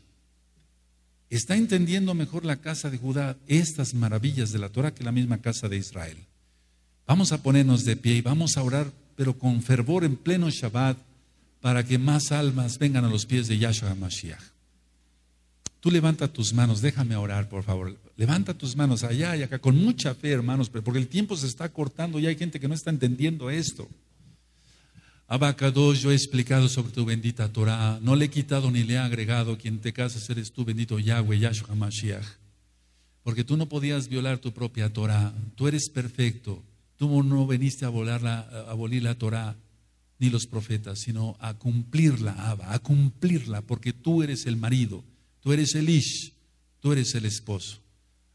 Está entendiendo mejor la casa de Judá estas maravillas de la Torah que la misma casa de Israel. Vamos a ponernos de pie y vamos a orar, pero con fervor en pleno Shabbat, para que más almas vengan a los pies de Yahshua Mashiach. Tú levanta tus manos, déjame orar, por favor. Levanta tus manos allá y acá, con mucha fe, hermanos, porque el tiempo se está cortando y hay gente que no está entendiendo esto. Kadosh yo he explicado sobre tu bendita Torah. No le he quitado ni le he agregado. Quien te casas eres tú, bendito Yahweh, Yahshua Mashiach. Porque tú no podías violar tu propia Torah. Tú eres perfecto. Tú no veniste a, volar la, a abolir la Torah ni los profetas, sino a cumplirla, Abba, a cumplirla, porque tú eres el marido, tú eres el Ish, tú eres el esposo.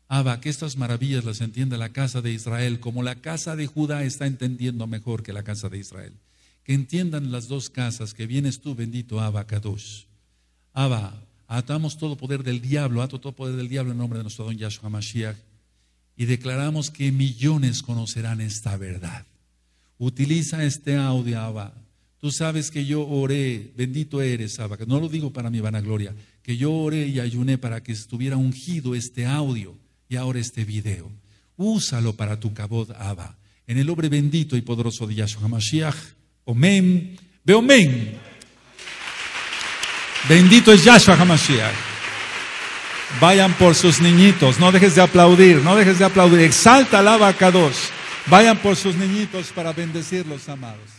Abba, que estas maravillas las entienda la casa de Israel, como la casa de Judá está entendiendo mejor que la casa de Israel que entiendan las dos casas, que vienes tú, bendito Abba Kadosh. Abba, atamos todo poder del diablo, ato todo poder del diablo en nombre de nuestro don Yahshua Mashiach, y declaramos que millones conocerán esta verdad. Utiliza este audio, Abba. Tú sabes que yo oré, bendito eres, Abba. No lo digo para mi vanagloria, que yo oré y ayuné para que estuviera ungido este audio y ahora este video. Úsalo para tu cabod, Abba. En el hombre bendito y poderoso de Yahshua Mashiach. Omen, ve omen. Bendito es Yahshua Hamashiach. Vayan por sus niñitos, no dejes de aplaudir, no dejes de aplaudir. Exalta la vaca dos. Vayan por sus niñitos para bendecirlos, amados.